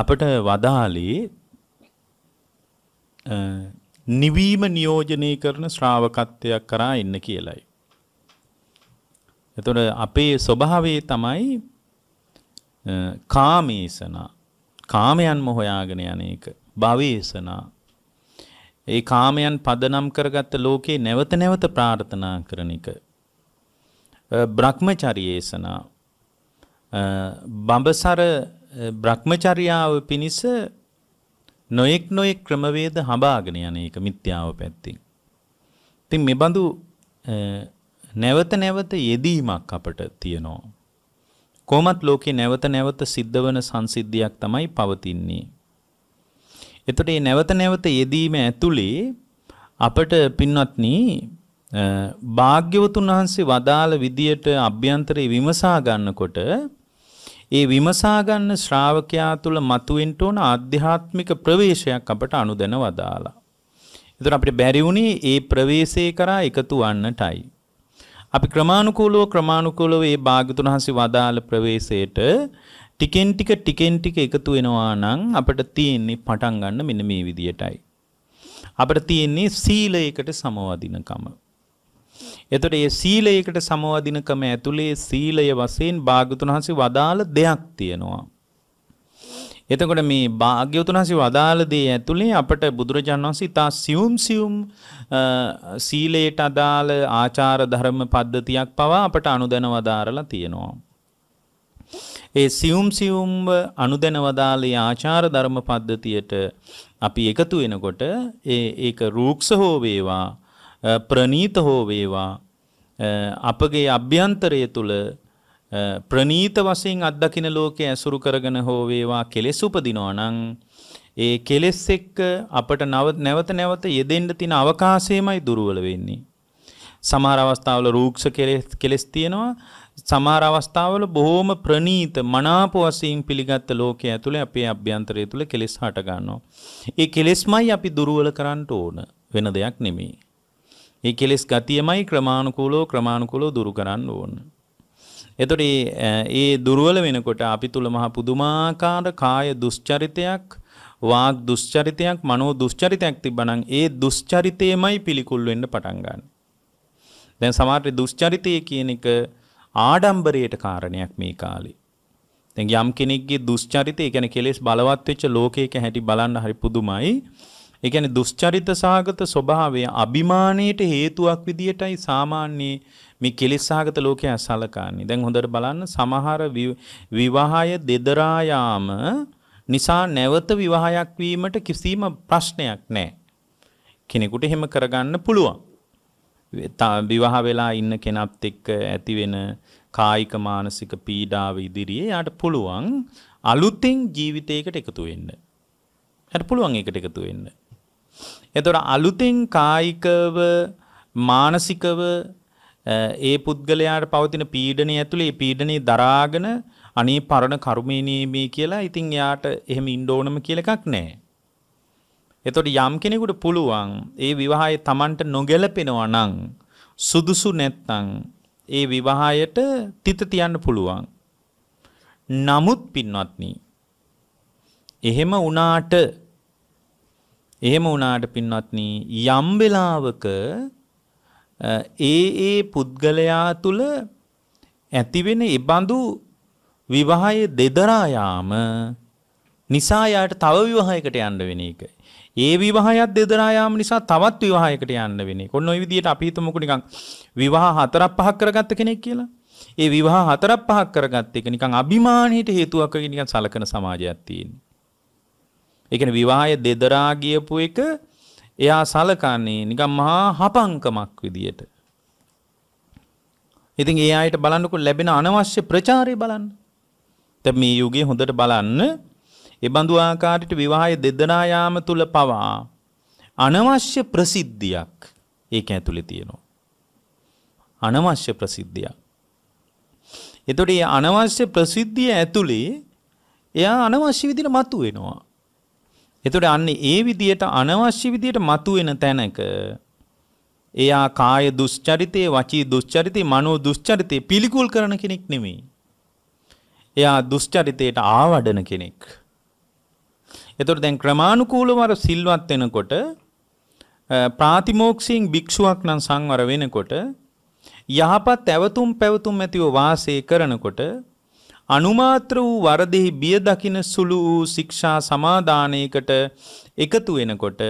අපට වදාලේ නිවීම නියෝජනය කරන ශ්‍රාවකත්වයක් කරා එන්න කියලයි. එතොට අපේ ස්වභාවේ තමයි කාමේසනා කාමයන්ම හොයාගෙන යන එක භවේසනා ඒ කාමයන් පදනම් කරගත්ත ලෝකේ නැවත නැවත ප්‍රාර්ථනා කරන එක බ්‍රහ්මචරියේසනා බඹසර භ්‍රමචර්යාව පිණිස නොයෙක් නොයෙක් ක්‍රමවේද හඹාගෙන යන එක මිත්‍යාව පැත්තෙන්. ඉතින් මේ බඳු නැවත නැවත යෙදීමක් අපට තියෙනවා. කොහොමත් ලෝකේ නැවත නැවත සිද්ධ වන සංසිද්ධියක් තමයි පවතින්නේ. එතකොට මේ නැවත නැවත යෙදීම ඇතුලේ අපට පින්වත්නි භාග්‍යවතුන් වහන්සේ වදාළ විදියට අභ්‍යන්තරේ විමසා ගන්නකොට ඒ විමසා ගන්න ශ්‍රාවකයා තුල මතුවෙන්න ඕන ආධ්‍යාත්මික ප්‍රවේශයක් අපට අනුදැන වදාලා. ඒතර අපිට බැරි වුණේ ඒ ප්‍රවේශය කරා එකතු වන්නටයි. අපි ක්‍රමානුකූලව ක්‍රමානුකූලව මේ භාග්‍යතුන් හන්සේ වදාළ ප්‍රවේශයට ටිකෙන් ටික ටිකෙන් ටික එකතු වෙනවා නම් අපිට තියෙන්නේ පටන් ගන්න මෙන්න මේ විදියටයි. අපිට තියෙන්නේ සීලයකට සමවදිනකම. එතකොට මේ සීලයකට සමවදිනකම ඇතුලේ සීලය වශයෙන් භාග්‍යතුන් වහන්සේ වදාළ දෙයක් තියෙනවා. එතකොට මේ භාග්‍යතුන් වහන්සේ වදාළ දේ ඇතුලේ අපට බුදුරජාණන් වහන්සේ තා සියුම් සියුම් සීලයට අදාළ ආචාර ධර්ම පද්ධතියක් පවා අපට අනුදැන වදාරලා තියෙනවා. ඒ සියුම් සියුම්ව අනුදැන වදාළේ ආචාර ධර්ම පද්ධතියට අපි එකතු වෙනකොට ඒ ඒක රූක්ෂ හෝ වේවා ප්‍රනීත හෝ වේවා අපගේ අභ්‍යන්තරය තුල ප්‍රනීත වශයෙන් අත්දකින ලෝකයේ ඇසුරු කරගෙන හෝ වේවා කෙලෙස් උපදිනවා නම් ඒ කෙලෙස් එක්ක අපට නැවත නැවත යෙදෙන්න තියෙන අවකාශයමයි දුර්වල වෙන්නේ. සමහර අවස්ථාවල රූක්ෂ කෙලෙස් කෙලෙස් තියෙනවා. සමහර අවස්ථාවල බොහොම ප්‍රනීත මනාප වශයෙන් පිළිගත් ලෝකයේ ඇතුලේ අපේ අභ්‍යන්තරය තුල කෙලෙස් හට ගන්නවා. ඒ කෙලෙස්මයි අපි දුර්වල කරන්න ඕන වෙන දෙයක් නෙමෙයි. මේ කෙලෙස් ගතියමයි ක්‍රමානුකූලව ක්‍රමානුකූලව දුරු කරන්න ඕන. එතකොට ඒ දුර්වල වෙනකොට අපි තුල මහ පුදුමාකාර කාය දුස්චරිතයක් වාග් දුස්චරිතයක් මනෝ දුස්චරිතයක් තිබ්බනම් ඒ දුස්චරිතේමයි පිළිකුල් වෙන්න පටන් ගන්න. දැන් සමහර දුස්චරිතය කියන එක ආඩම්බරයට කාරණයක් මේ කාලේ. දැන් යම් කෙනෙක්ගේ දුස්චරිතය කියන්නේ කෙලෙස් බලවත් වෙච්ච ලෝකයක හැටි බලන්න හරි පුදුමයි. ඒ කියන්නේ දුස්චරිත සහගත ස්වභාවය අභිමානයට හේතුවක් විදියටයි සාමාන්‍ය මේ කෙලෙස් සහගත ලෝකයා සලකන්නේ. දැන් හොඳට බලන්න සමහර විවාහය දෙදරා නිසා නැවත විවාහයක් වීමට කිසිම ප්‍රශ්නයක් නැහැ. කෙනෙකුට එහෙම කරගන්න පුළුවන්. විවාහ වෙලා ඉන්න කෙනත් එක්ක ඇති වෙන කායික මානසික පීඩාව ඉදිරියේ යාට පුළුවන් අලුතෙන් ජීවිතයකට එකතු වෙන්න. හරි පුළුවන් ඒකට එකතු වෙන්න. එතොට අලුතෙන් කායිකව මානසිකව ඒ පුද්ගලයාට පවතින පීඩනය ඇතුළේ පීඩනය දරාගෙන අනේ පරණ කර්මේනීමේ කියලා ඉතින් යාට එහෙම ඉන්ඩෝනම කියල එකක් නෑ. එතොට යම් කෙනෙකුට පුළුවන් ඒ විවාහය තමන්ට නොගැලපෙනවා නං සුදුසු නැත්තං ඒ විවාහයට තිත තියන්න පුළුවන්. නමුත් පින්වත්නී. එහෙම වනාට එහෙම වුණාට පින්වත්නි යම් වෙලාවක ඒ ඒ පුද්ගලයා තුල ඇතිවෙන ඉබඳු විවාහයේ දෙදරා යාම නිසා යාට තව විවාහයකට යන්න වෙන එක. ඒ විවාහයත් දෙදරා යාම නිසා තවත් විවාහයකට යන්න වෙන එක. ඔන්න ඔය විදිහට අපි හිතමුකෝ නිකන් විවාහ හතරක් පහක් කරගත්ත කෙනෙක් කියලා. ඒ විවාහ හතරක් පහක් කරගත්ත එක නිකන් අභිමානීයට හේතුවක් වගේ නිකන් සලකන සමාජයක් තියෙනවා. ඒ කියන්නේ විවාහය දෙදරා ගියපු එක එයා සලකන්නේ නිකන් මහා හපංකමක් විදියට. ඉතින් ඒ ආයත බලන්නකො ලැබෙන අනවශ්‍ය ප්‍රචාරය බලන්න. දැන් මේ යුගයේ හොඳට බලන්න ඒ බඳු ආකාරයට විවාහය දෙදනා යාම තුල පවා අනවශ්‍ය ප්‍රසිද්ධියක් ඒක ඇතුලේ තියෙනවා. අනවශ්‍ය ප්‍රසිද්ධියක්. එතකොට මේ අනවශ්‍ය ප්‍රසිද්ධිය ඇතුලේ එයා අනවශ්‍ය විදිහට මතුවෙනවා. එතකොට අන්න ඒ විදියට අනවශ්‍ය විදියට මතුවෙන තැනක එයා කාය දුස්චරිතේ වචී දුස්චරිතේ මනෝ දුස්චරිතේ පිළිකුල් කරන කෙනෙක් නෙමෙයි. එයා දුස්චරිතයට ආවඩන කෙනෙක්. එතකොට දැන් ක්‍රමානුකූලව අර සිල්වත් වෙනකොට ප්‍රාතිමෝක්ෂයෙන් භික්ෂුවක් නම් සංවර වෙනකොට යහපත් ඇවතුම් පැවතුම් ඇතිව වාසය කරනකොට අනුමාත්‍ර වූ වරදෙහි බිය දකින සුළු වූ ශික්ෂා සමාදානයකට එකතු වෙනකොට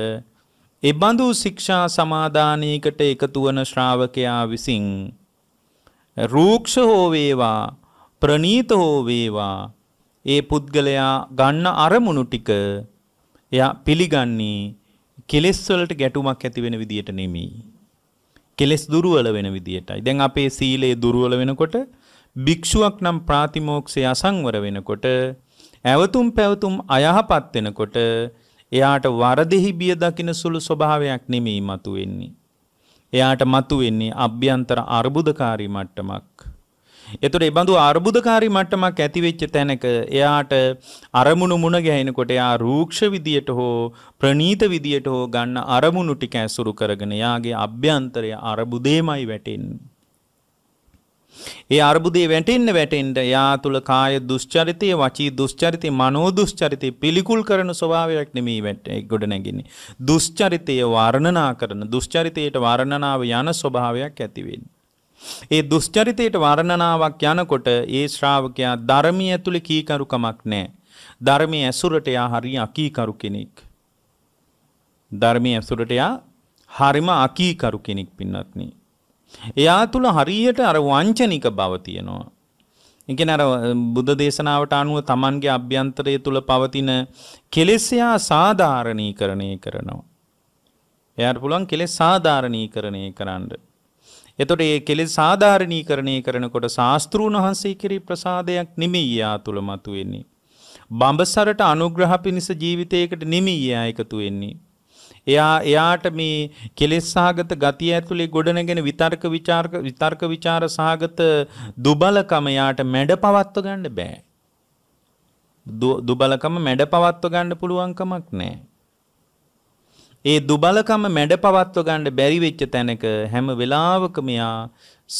එබඳු ශික්ෂා සමාදානයකට එකතු වන ශ්‍රාවකයා විසින් රූක්ෂ හෝ වේවා ප්‍රනීත හෝ වේවා ඒ පුද්ගලයා ගන්න අරමුණු ටික එයා පිළිගන්නේ කෙලෙස් වලට ගැටුමක් ඇති වෙන විදියට නෙමෙයි. කෙලෙස් දුර්වල වෙන විදියටයි. දැන් අපේ සීලය දුර්වල වෙනකොට භික්ෂුවක් නම් ප්‍රාතිමෝක්ෂය අසංවර වෙනකොට ඇවතුම් පැවතුම් අයහපත් වෙනකොට එයාට වරදෙහි බිය දකින සුළු ස්වභාවයක් නෙමෙයි මතුවෙන්නේ. එයාට මතුවෙන්නේ අභ්‍යන්තර අර්බුදකාරී මට්ටමක්. එතකොට ඒ බඳු අර්බුදකාරී මට්ටමක් ඇති වෙච්ච තැනක එයාට අරමුණු මුණ ගැහෙනකොට එයා රූක්ෂ විදියට හෝ ප්‍රනීත විදියට හෝ ගන්න අරමුණු ටික ඇසුරු කරගෙන එයාගේ අභ්‍යන්තරය අර්බුදේමයි වැටෙන්නේ. ඒ අර්බුදේ වැටෙන්න වැටෙන්න යා තුල කාය දුස්චරිතය, වචී දුස්චරිතය, මනෝ දුස්චරිතය පිළිකුල් කරන ස්වභාවයක් නෙමෙයි වැටේ ගොඩ නැගින්නේ. දුස්චරිතය වර්ණනා කරන දුස්චරිතයට වර්ණනාව යන ස්වභාවයක් ඇති වෙන්නේ. ඒ දුස්චරිතයට වර්ණනාවක් යනකොට ඒ ශ්‍රාවකයා ධර්මයේ ඇතුලේ කීකරුකමක් නැහැ. ධර්මයේ ඇසුරට යා හරිය අකීකරු කෙනෙක්. ධර්මයේ ඇසුරට යා හරිම අකීකරු කෙනෙක් පින්වත්නි. එයා තුල හරියට අර වංචනික බව තියෙනවා. ඉගෙන අර බුද්ධ දේශනාවට අනුව Tamanගේ අභ්‍යන්තරය තුල පවතින කෙලෙස් එයා සාධාරණීකරණය කරනවා. එයාට පුළුවන් කෙලෙස් සාධාරණීකරණය කරන්න. එතකොට මේ කෙලෙස් සාධාරණීකරණය කරනකොට ශාස්ත්‍රූන් වහන්සේ කිරි ප්‍රසාදයක් නිමී යා තුල මතුවෙන්නේ. බඹසරට අනුග්‍රහ පිණිස ජීවිතයකට නිමී යා එකතු වෙන්නේ. එයා එයාට මේ කෙලෙස් සහගත ගතිය ඇතුලේ ගොඩනගෙන විතර්ක ਵਿਚාරක විතර්ක ਵਿਚාර සහගත දුබලකම යාට මැඩ පවත්ව ගන්න බෑ. දුබලකම මැඩ පවත්ව ගන්න පුළුවන් කමක් නැහැ. ඒ දුබලකම මැඩ පවත්ව ගන්න බැරි වෙච්ච තැනක හැම වෙලාවකම යා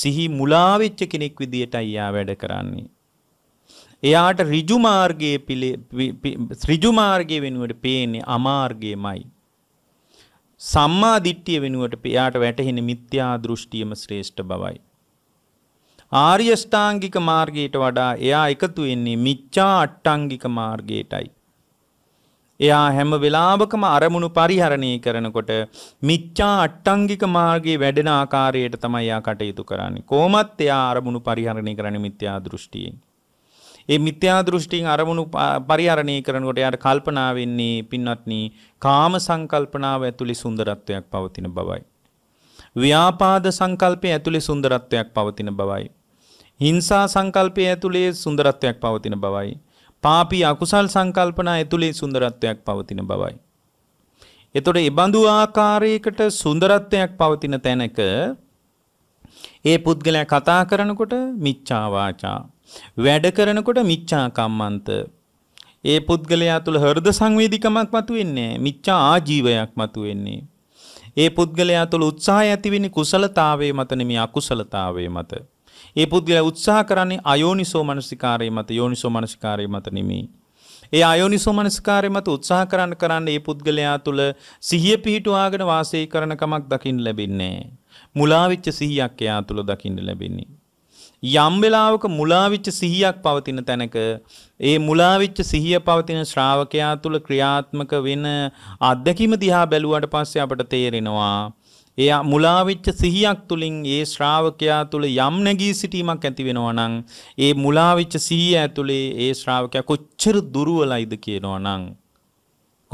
සිහි මුලා වෙච්ච කෙනෙක් විදියටයි යා වැඩ කරන්නේ. එයාට ඍජු මාර්ගයේ ඍජු මාර්ගයේ වෙනුවට පේන්නේ අමාර්ගයමයි. සම්මා දිට්ඨිය වෙනුවට එයාට වැටහෙන මිත්‍යා දෘෂ්ටියම ශ්‍රේෂ්ඨ බවයි. ආර්ය ෂ්ටාංගික මාර්ගයට වඩා එයා එකතු වෙන්නේ මිච්ඡා අට්ටාංගික මාර්ගයටයි. එයා හැම වෙලාවකම අරමුණු පරිහරණය කරනකොට මිච්ඡා අට්ටංගික මාර්ගයේ වැඩෙන ආකාරයට තමයි එයා කටයුතු කරන්නේ. කොහොමත් එයා අරමුණු පරිහරණය කරන්නේ මිත්‍යා දෘෂ්ටියෙන්. ඒ මිත්‍යා දෘෂ්ටියෙන් අරමුණු පරිහරණය කරනකොට යාට කල්පනා වෙන්නේ පින්වත්නි කාම සංකල්පනාව ඇතුලේ සුන්දරත්වයක් පවතින බවයි. ව්‍යාපාද සංකල්පය ඇතුලේ සුන්දරත්වයක් පවතින බවයි. හිංසා සංකල්පය ඇතුලේ සුන්දරත්වයක් පවතින බවයි. පාපී අකුසල් සංකල්පනා ඇතුලේ සුන්දරත්වයක් පවතින බවයි. එතකොට ඒ බඳු ආකාරයකට සුන්දරත්වයක් පවතින තැනක ඒ පුද්ගලයා කතා කරනකොට මිච්ඡා වාචා වැඩ කරනකොට මිච්ඡා කම්මන්ත ඒ පුද්ගලයා තුළ හෘද සංවේදිකමක් මතුවෙන්නේ මිච්ඡා ආජීවයක් මතුවෙන්නේ ඒ පුද්ගලයා තුළ උත්සාහය ඇතිවෙන්නේ කුසලතාවයේ මත නෙමෙයි අකුසලතාවයේ මත ඒ පුද්ගලයා උත්සාහ කරන්නේ අයෝනිසෝ මනසිකාරයේ මත යෝනිසෝ මනසිකාරයේ මත නෙමෙයි ඒ අයෝනිසෝ මනසිකාරයේ මත උත්සාහ කරන්න කරන්න ඒ පුද්ගලයා තුළ සිහිය පිහිටුවාගෙන වාසය කරන කමක් දකින්න ලැබෙන්නේ නැහැ මුලාවිච්ච සිහියක් එයා තුළ දකින්න ලැබෙන්නේ යම් වෙලාවක මුලාවිච්ච සිහියක් පවතින තැනක ඒ මුලාවිච්ච සිහිය පවතින ශ්‍රාවකයා තුළ ක්‍රියාත්මක වෙන අත්දැකීම දිහා බැලුවට පස්සේ අපට තේරෙනවා ඒ මුලාවිච්ච සිහියක් තුළින් ඒ ශ්‍රාවකයා තුළ යම් නැගී සිටීමක් ඇති වෙනවා නම් ඒ මුලාවිච්ච සිහිය ඇතුළේ ඒ ශ්‍රාවකයා කොච්චර දුර්වලයිද කියනවා නම්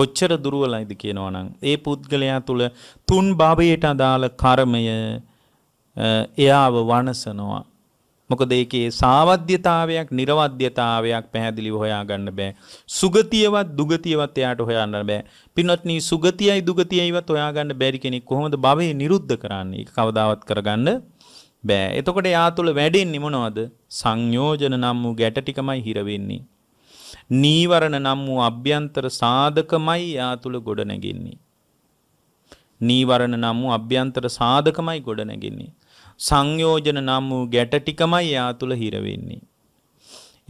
කොච්චර දුර්වලයිද කියනවා නම් ඒ පුද්ගලයා තුළ තුන් භවයට අදාළ කර්මය එයාව වනසනවා මොකද ඒකේ සාවද්‍යතාවයක් නිර්වද්‍යතාවයක් පැහැදිලිව හොයාගන්න බෑ. සුගතියවත් දුගතියවත් එයාට හොයන්න බෑ. පින්වත්නි සුගතියයි දුගතියයිවත් හොයාගන්න බැරි කෙනෙක් කොහොමද භවයේ නිරුද්ධ කරන්නේ? ඒක කවදාවත් කරගන්න බෑ. එතකොට යා තුළ වැඩෙන්නේ මොනවද? සංයෝජන නම් වූ ගැට ටිකමයි හිර වෙන්නේ. නීවරණ නම් වූ අභ්‍යන්තර සාධකමයි යා තුළ ගොඩ නැගෙන්නේ. නීවරණ නම් වූ අභ්‍යන්තර සාධකමයි ගොඩ නැගෙන්නේ. සංයෝජන නම් වූ ගැට ටිකමයි යා තුල හිර වෙන්නේ.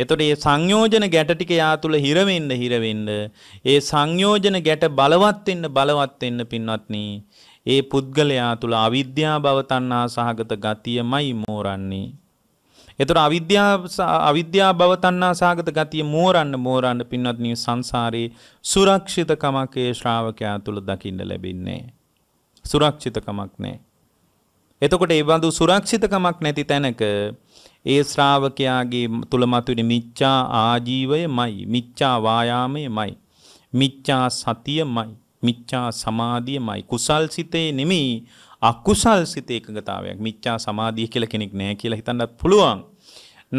එතකොට මේ සංයෝජන ගැට ටික යා තුල හිර වෙන්න හිර වෙන්න ඒ සංයෝජන ගැට බලවත් වෙන්න බලවත් වෙන්න පින්වත්නි ඒ පුද්ගලයා තුල අවිද්‍යා භව තණ්හා සහගත ගතියමයි මෝරන්නේ. එතකොට අවිද්‍යා අවිද්‍යා භව තණ්හා සහගත ගතිය මෝරන්න මෝරන්න පින්වත්නි සංසාරේ සුරක්ෂිතකමක ඒ ශ්‍රාවකයා තුල දකින්න ලැබෙන්නේ නැහැ. සුරක්ෂිතකමක් නැහැ. එතකොට ඒ බඳු සුරක්ෂිතකමක් නැති තැනක ඒ ශ්‍රාවකයාගේ තුල මතුවෙන මිච්ඡා ආජීවයමයි මිච්ඡා වායාමයමයි මිච්ඡා සතියමයි මිච්ඡා සමාධියමයි කුසල් සිතේ නෙමෙයි අකුසල් සිතේ එකඟතාවයක් මිච්ඡා සමාධිය කියලා කෙනෙක් නැහැ කියලා හිතන්නත් පුළුවන්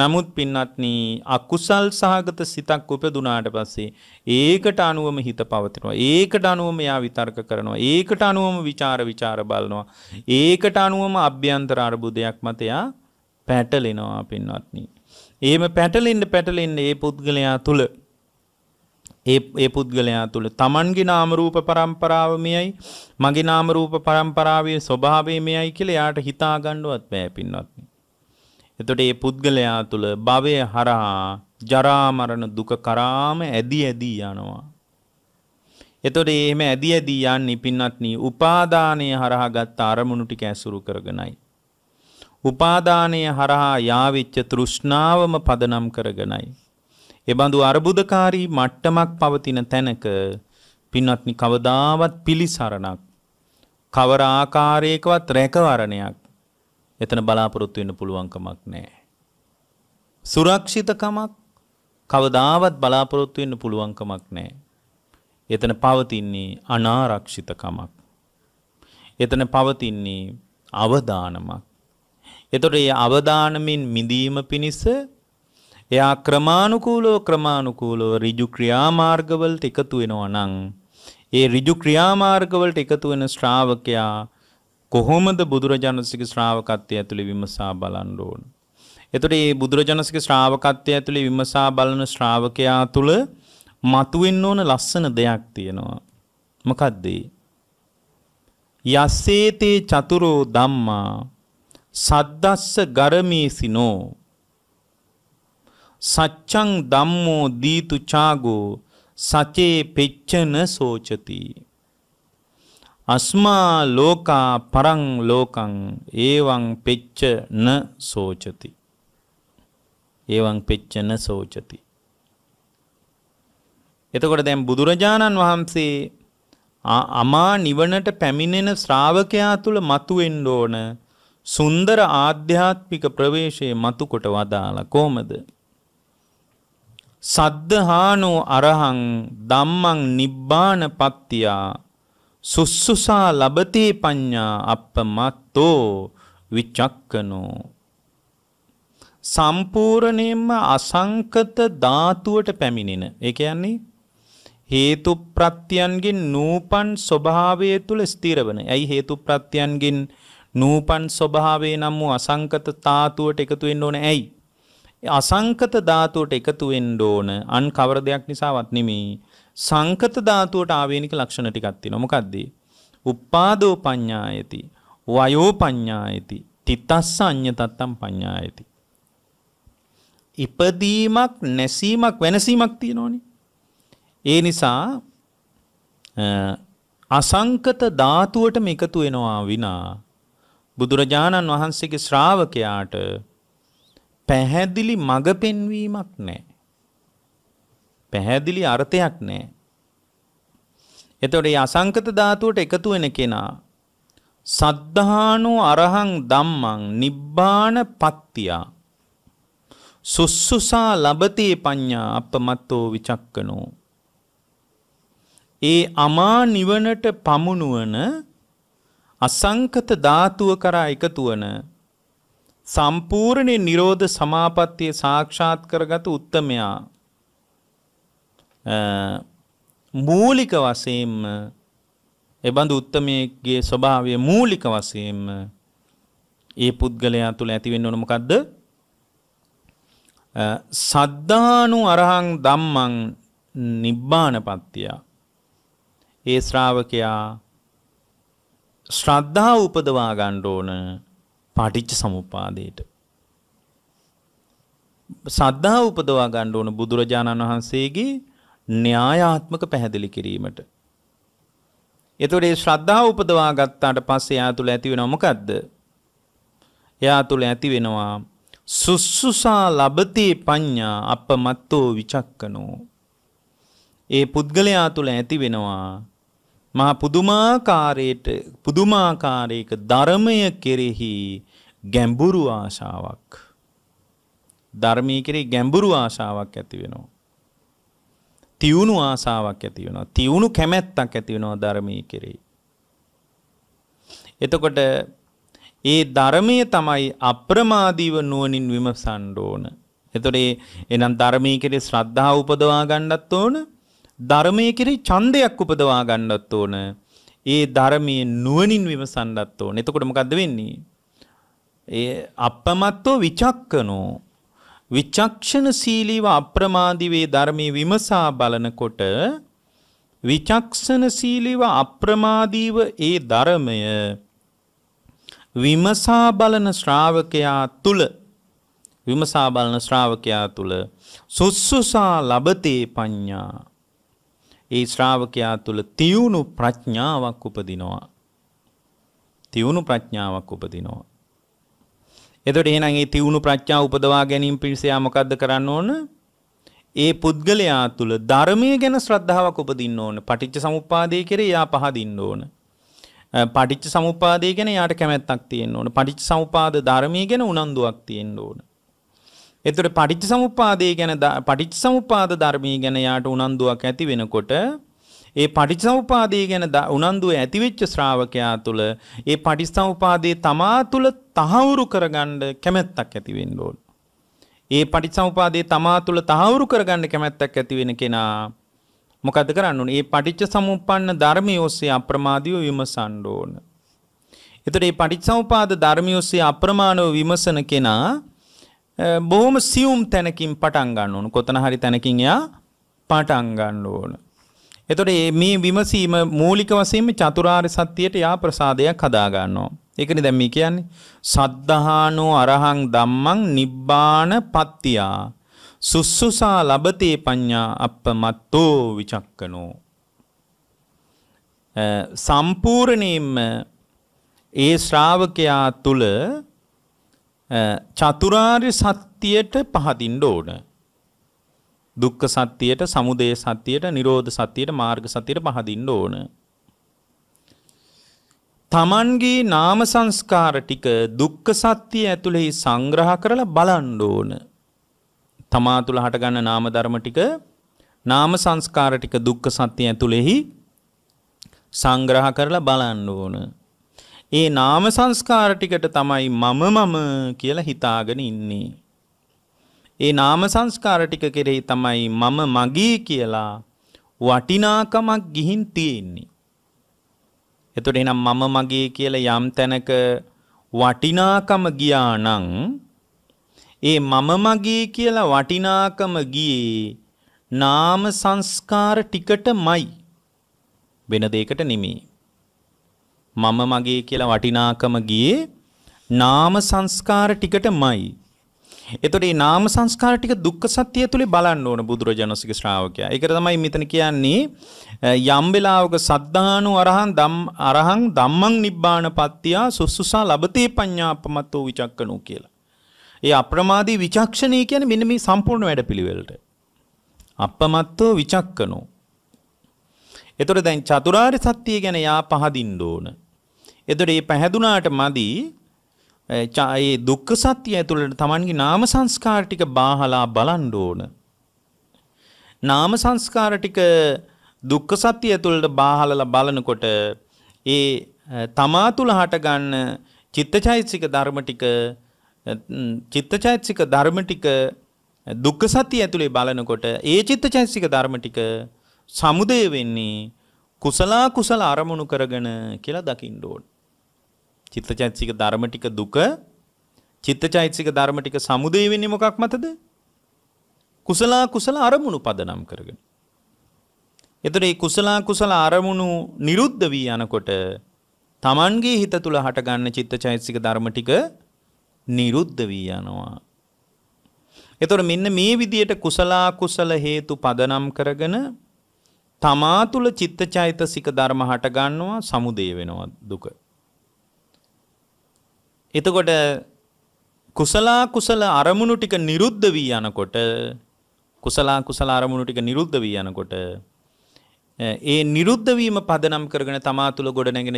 නමුත් පින්නත්න අකුසල් සහගත සිතක් උපදුනාට පස්සේ ඒකට අනුවම හිත පවතිනවා ඒකට අනුවම යා විතර්ක කරනවා ඒකට අනුවම විචාර විචාර බලනවා ඒකට අනුවම අභ්‍යන්තරාරබුදයක් මතයා පැටලෙනවා පින්වත්න ඒම පැටලෙන්ට පැටලෙන්න ඒ පුද්ගලයා තුළ ඒ පුද්ගලයා තුළ තමන්ගේ නාමරූප පරම්පරාව මෙයයි මගේ නාමරූප පරම්පරාවේ ස්වභාවේ මෙයයි කියල යාට හිතාගණ්ඩුවත් බෑ පින්වත්න්නේ එතකොට මේ පුද්ගලයා තුල භවය හරහා ජරා මරණ දුක කරාම ඇදී ඇදී යනවා. එතකොට එහෙම ඇදී ඇදී යන්නේ පින්වත්නි උපාදානය හරහා ගත්ත අරමුණු ටික ඇසුරු කරගෙනයි. උපාදානය හරහා යාවිච්ච තෘෂ්ණාවම පදනම් කරගෙනයි. ඒ බඳු අර්බුදකාරී මට්ටමක් පවතින තැනක පින්වත්නි කවදාවත් පිලිසරණක් කවර ආකාරයකවත් රැකවරණයක් එතන බලාපොරොත්තු වෙන්න පුළුවන්කමක් නැහැ. සුරක්ෂිතකමක් කවදාවත් බලාපොරොත්තු වෙන්න පුළුවන්කමක් නැහැ. එතන පවතින්නේ අනාරක්ෂිතකමක්. එතන පවතින්නේ අවදානමක්. එතකොට මේ අවදානමින් මිදීම පිණිස එයා ක්‍රමානුකූලව ක්‍රමානුකූලව ඍජු ක්‍රියාමාර්ගවලට එකතු වෙනවා නම් ඒ ඍජු ක්‍රියාමාර්ගවලට එකතු වෙන ශ්‍රාවකයා කොහොමද බුදුරජාණන්සේගේ ශ්‍රාවකත්වය ඇතුළේ විමසා බලන්න ඕන. එතකොට මේ බුදුරජාණන්සේගේ ශ්‍රාවකත්වය ඇතුළේ විමසා බලන ශ්‍රාවකයා තුළ මතුවෙන්න ඕන ලස්සන දෙයක් තියෙනවා. මොකද්ද? යස්සේතේ චතුරෝ ධම්මා සද්දස්ස ගරමේසිනෝ සච්ඡං ධම්මෝ දීතු චාගෝ සචේ පෙච්චන සෝචති අස්මා ලෝකා පරං ලෝකං ඒවං පෙච්ච න සෝචති. ඒවං පෙච්ච න සෝචති. එතකොට දැන් බුදුරජාණන් වහන්සේ අමා නිවනට පැමිණෙන ශ්‍රාවකයා තුළ මතුවෙන්න ඕන සුන්දර ආධ්‍යාත්මික ප්‍රවේශයේ මතුකොට වදාලා කොහමද? සද්දහානෝ අරහං ධම්මං නිබ්බාන පත්තියා සුස්සුසා ලබතේ පඤ්ඤා අපමත්තෝ විචක්කනෝ සම්පූර්ණයෙන්ම අසංකත ධාතුවට පැමිණෙන ඒ කියන්නේ හේතු ප්‍රත්‍යයන්ගෙන් නූපන් ස්වභාවය තුල ස්ථිරවන. ඇයි හේතු ප්‍රත්‍යයන්ගෙන් නූපන් ස්වභාවය නම් වූ අසංකත ධාතුවට එකතු වෙන්න ඕන ඇයි? අසංකත ධාතුවට එකතු වෙන්න ඕන අන් කවර දෙයක් නිසාවත් නෙමෙයි. සංකත ධාතුවට ආවේනික ලක්ෂණ ටිකක් තියෙනවා. මොකද්ද? උප්පාදෝ පඤ්ඤායති, වයෝ පඤ්ඤායති, තිතස්ස අඤ්ඤතත්තම් පඤ්ඤායති. ඉපදීමක් නැසීමක් වෙනසීමක් තියෙනෝනේ. ඒ නිසා අසංකත ධාතුවට මේකතු වෙනවා විනා බුදුරජාණන් වහන්සේගේ ශ්‍රාවකයාට පැහැදිලි මඟ පෙන්වීමක් නැහැ. පැහැදිලි අර්ථයක් නැහැ. එතකොට මේ අසංකත ධාතුවට එකතු වෙන කෙනා සද්ධානෝ අරහං ධම්මං නිබ්බාන පත්තියා සුස්සුසා ලබතේ පඤ්ඤා අපමත්තෝ විචක්කනෝ ඒ අමා නිවනට පමුණුවන අසංකත ධාතුව කරා එකතු වන සම්පූර්ණ නිරෝධ සමාපත්තිය සාක්ෂාත් කරගත් උත්තමයා මූලික වසයෙන්ම එබඳු උත්තමයගේ ස්වභාවය මූලික වසයෙන්ම ඒ පුද්ගලයා තුළ ඇතිවෙන්න ඕනමකක්ද සද්ධානු අරහං දම්මං නිබ්බාන පත්තියා ඒ ශ්‍රාවකයා ශ්‍රද්ධා උපදවා ගණ්ඩෝන පටිච්ච සමුපාදයට සද්ධා උපදවා ගණ්ඩ ඕන බුදුරජාණන් වහන්සේගේ න්‍යායාත්මක පැහැදිලි කිරීමට. එතකොට මේ ශ්‍රද්ධාව උපදවා ගත්තාට පස්සේ එයා තුල ඇති වෙනව මොකද්ද? එයා තුල ඇති වෙනවා සුස්සුසා ලබති පඤ්ඤා අපමත්තෝ විචක්කනෝ. ඒ පුද්ගලයා තුල ඇති වෙනවා මහා පුදුමාකාරයට පුදුමාකාරයක ධර්මය කෙරෙහි ගැඹුරු ආශාවක්. ධර්මයේ කෙරෙහි ගැඹුරු ආශාවක් ඇති වෙනවා. තියුණු ආසාවක් ඇති වෙනවා. තියුණු කැමැත්තක් ඇති වෙනවා ධර්මයේ කෙරෙහි. එතකොට ඒ ධර්මය තමයි අප්‍රමාදීව නුවණින් විමසන්න ඕන. එතකොට එනම් ධර්මයේ කෙරෙහි ශ්‍රද්ධාව උපදවා ගන්නත් ඕන. ධර්මයේ කෙරෙහි ඡන්දයක් උපදවා ගන්නත් ඕන. ඒ ධර්මයේ නුවණින් විමසන්නත් ඕන. එතකොට මොකද්ද වෙන්නේ? ඒ අපමත්තෝ විචක්කනෝ විචක්ෂණශීලීව අප්‍රමාදීවේ ධර්මයේ විමසා බලනකොට විචක්ෂණශීලීව අප්‍රමාදීව ඒ ධර්මය විමසා බලන ශ්‍රාවකයා තුල විමසා බලන ශ්‍රාවකයා තුල සුස්සුසා ලබතේ පඤ්ඤා ඒ ශ්‍රාවකයා තුල තියුණු ප්‍රඥාවක් උපදිනවා තියුණු ප්‍රඥාවක් උපදිනවා එතකොට එහෙනම් ඒ තියුණු ප්‍රඥාව උපදවා ගැනීම පිණිස යා මොකද්ද කරන්න ඕන? ඒ පුද්ගලයා තුල ධර්මයේ ගැන ශ්‍රද්ධාවක් උපදින්න ඕන. පටිච්ච සමුප්පාදයේ කෙරේ යා පහදින්න ඕන. පටිච්ච සමුප්පාදයේ ගැන යාට කැමැත්තක් තියෙන්න ඕන. පටිච්ච සමුපාද ධර්මයේ ගැන උනන්දුවක් තියෙන්න ඕන. එතකොට පටිච්ච සමුප්පාදයේ ගැන පටිච්ච සමුපාද ධර්මයේ ගැන යාට උනන්දුවක් ඇති වෙනකොට ඒ පටිච්චසමුපාදය ගැන උනන්දුව ඇතිවෙච්ච ශ්‍රාවකයා තුළ ඒ පටිච්චසමුපාදයේ තමා තුළ තහවුරු කරගන්න කැමැත්තක් ඇති වෙන්න ඕන. ඒ පටිච්චසමුපාදයේ තමා තුළ තහවුරු කරගන්න කැමැත්තක් ඇති වෙන කෙනා මොකද කරන්න ඕනේ? මේ පටිච්චසමුප්පන්න ධර්මයේ ඔස්සේ අප්‍රමාදීව විමසන්න ඕන. එතකොට මේ පටිච්චසමුපාද ධර්මයේ ඔස්සේ අප්‍රමාණව විමසන කෙනා බොහොම සියුම් තැනකින් පටන් ගන්න ඕන. කොතන හරි තැනකින් එයා පටන් ගන්න ඕන. එතකොට මේ විමසීම මූලික වශයෙන්ම චතුරාර්ය සත්‍යයට යා ප්‍රසාදයක් හදා ගන්නවා. ඒකනේ දැන් මේ කියන්නේ. සද්ධාහනෝ අරහං ධම්මං නිබ්බාන පත්තියා. සුස්සුසා ලබතේ පඤ්ඤා අප්පමත්තෝ විචක්කනෝ. සම්පූර්ණයෙන්ම ඒ ශ්‍රාවකයා තුල චතුරාර්ය සත්‍යයට පහදින්න ඕනේ. දුක්ඛ සත්‍යයට, සමුදය සත්‍යයට, නිරෝධ සත්‍යයට, මාර්ග සත්‍යයට පහදින්න ඕන. තමන්ගේ නාම සංස්කාර ටික දුක්ඛ සත්‍ය ඇතුළේ සංග්‍රහ කරලා බලන්න ඕන. තමා තුළ හටගන්න නාම ධර්ම ටික නාම සංස්කාර ටික දුක්ඛ සත්‍ය ඇතුළෙහි සංග්‍රහ කරලා බලන්න ඕන. ඒ නාම සංස්කාර ටිකට තමයි මම මම කියලා හිතාගෙන ඉන්නේ. ඒ නාම සංස්කාර ටික කෙරෙහි තමයි මම මගේ කියලා වටිනාකමක් ගිහින් තියෙන්නේ. එතකොට එහෙනම් මම මගේ කියලා යම් තැනක වටිනාකම ගියා නම් ඒ මම මගේ කියලා වටිනාකම ගියේ නාම සංස්කාර ටිකටමයි වෙන දෙයකට නෙමෙයි මම මගේ කියලා වටිනාකම ගියේ නාම සංස්කාර ටිකටමයි එතකොට මේ නාම සංස්කාර ටික දුක්ඛ සත්‍ය තුලේ බලන්න ඕන බුදුරජාණන්සේගේ ශ්‍රාවකයා. ඒකට තමයි මෙතන කියන්නේ යම් වෙලාවක සද්ධානු අරහං ධම් අරහං ධම්මං නිබ්බාන පත්‍තියා සුසුසා ලබතේ පඤ්ඤාපමතෝ විචක්කනෝ කියලා. ඒ අප්‍රමාදී විචක්ෂණී කියන්නේ මෙන්න මේ සම්පූර්ණ වැඩපිළිවෙලට. අපමත්තෝ විචක්කනෝ. එතකොට දැන් චතුරාර්ය සත්‍ය ගැන යා පහදින්න ඕන. එතකොට මේ පැහැදුනාට මදි ඒ දුක්ඛ සත්‍ය ඇතුළට Tamanගේ නාම සංස්කාර ටික බාහලා බලන්න ඕන. නාම සංස්කාර ටික දුක්ඛ සත්‍ය ඇතුළට බාහලලා බලනකොට ඒ තමා තුල හටගන්න චිත්තචෛතසික ධර්ම ටික චිත්තචෛතසික ධර්ම ටික දුක්ඛ සත්‍ය ඇතුලේ බලනකොට ඒ චිත්තචෛතසික ධර්ම ටික සමුදය වෙන්නේ කුසලා කුසල අරමුණු කරගෙන කියලා දකින්න ඕන. චිත්තචෛතසික ධර්ම ටික දුක චිත්තචෛතසික ධර්ම ටික සමුදේ වෙන්නේ මොකක් මතද? කුසල කුසල අරමුණු පදනම් කරගෙන. එතකොට මේ කුසල කුසල අරමුණු නිරුද්ධ වී යනකොට Tamanගේ හිත තුල හටගන්න චිත්තචෛතසික ධර්ම ටික නිරුද්ධ වී යනවා. එතකොට මෙන්න මේ විදියට කුසල කුසල හේතු පදනම් කරගෙන තමා තුල චිත්තචෛතසික ධර්ම හටගන්නවා සමුදේ වෙනවා දුක. එතකොට කුසලා කුසල අරමුණු ටික නිරුද්ධ වී යනකොට කුසලා කුසල අරමුණු ටික නිරුද්ධ වී යනකොට ඒ නිරුද්ධ වීම පදනම් කරගෙන තමා තුළ ගොඩ නැගෙන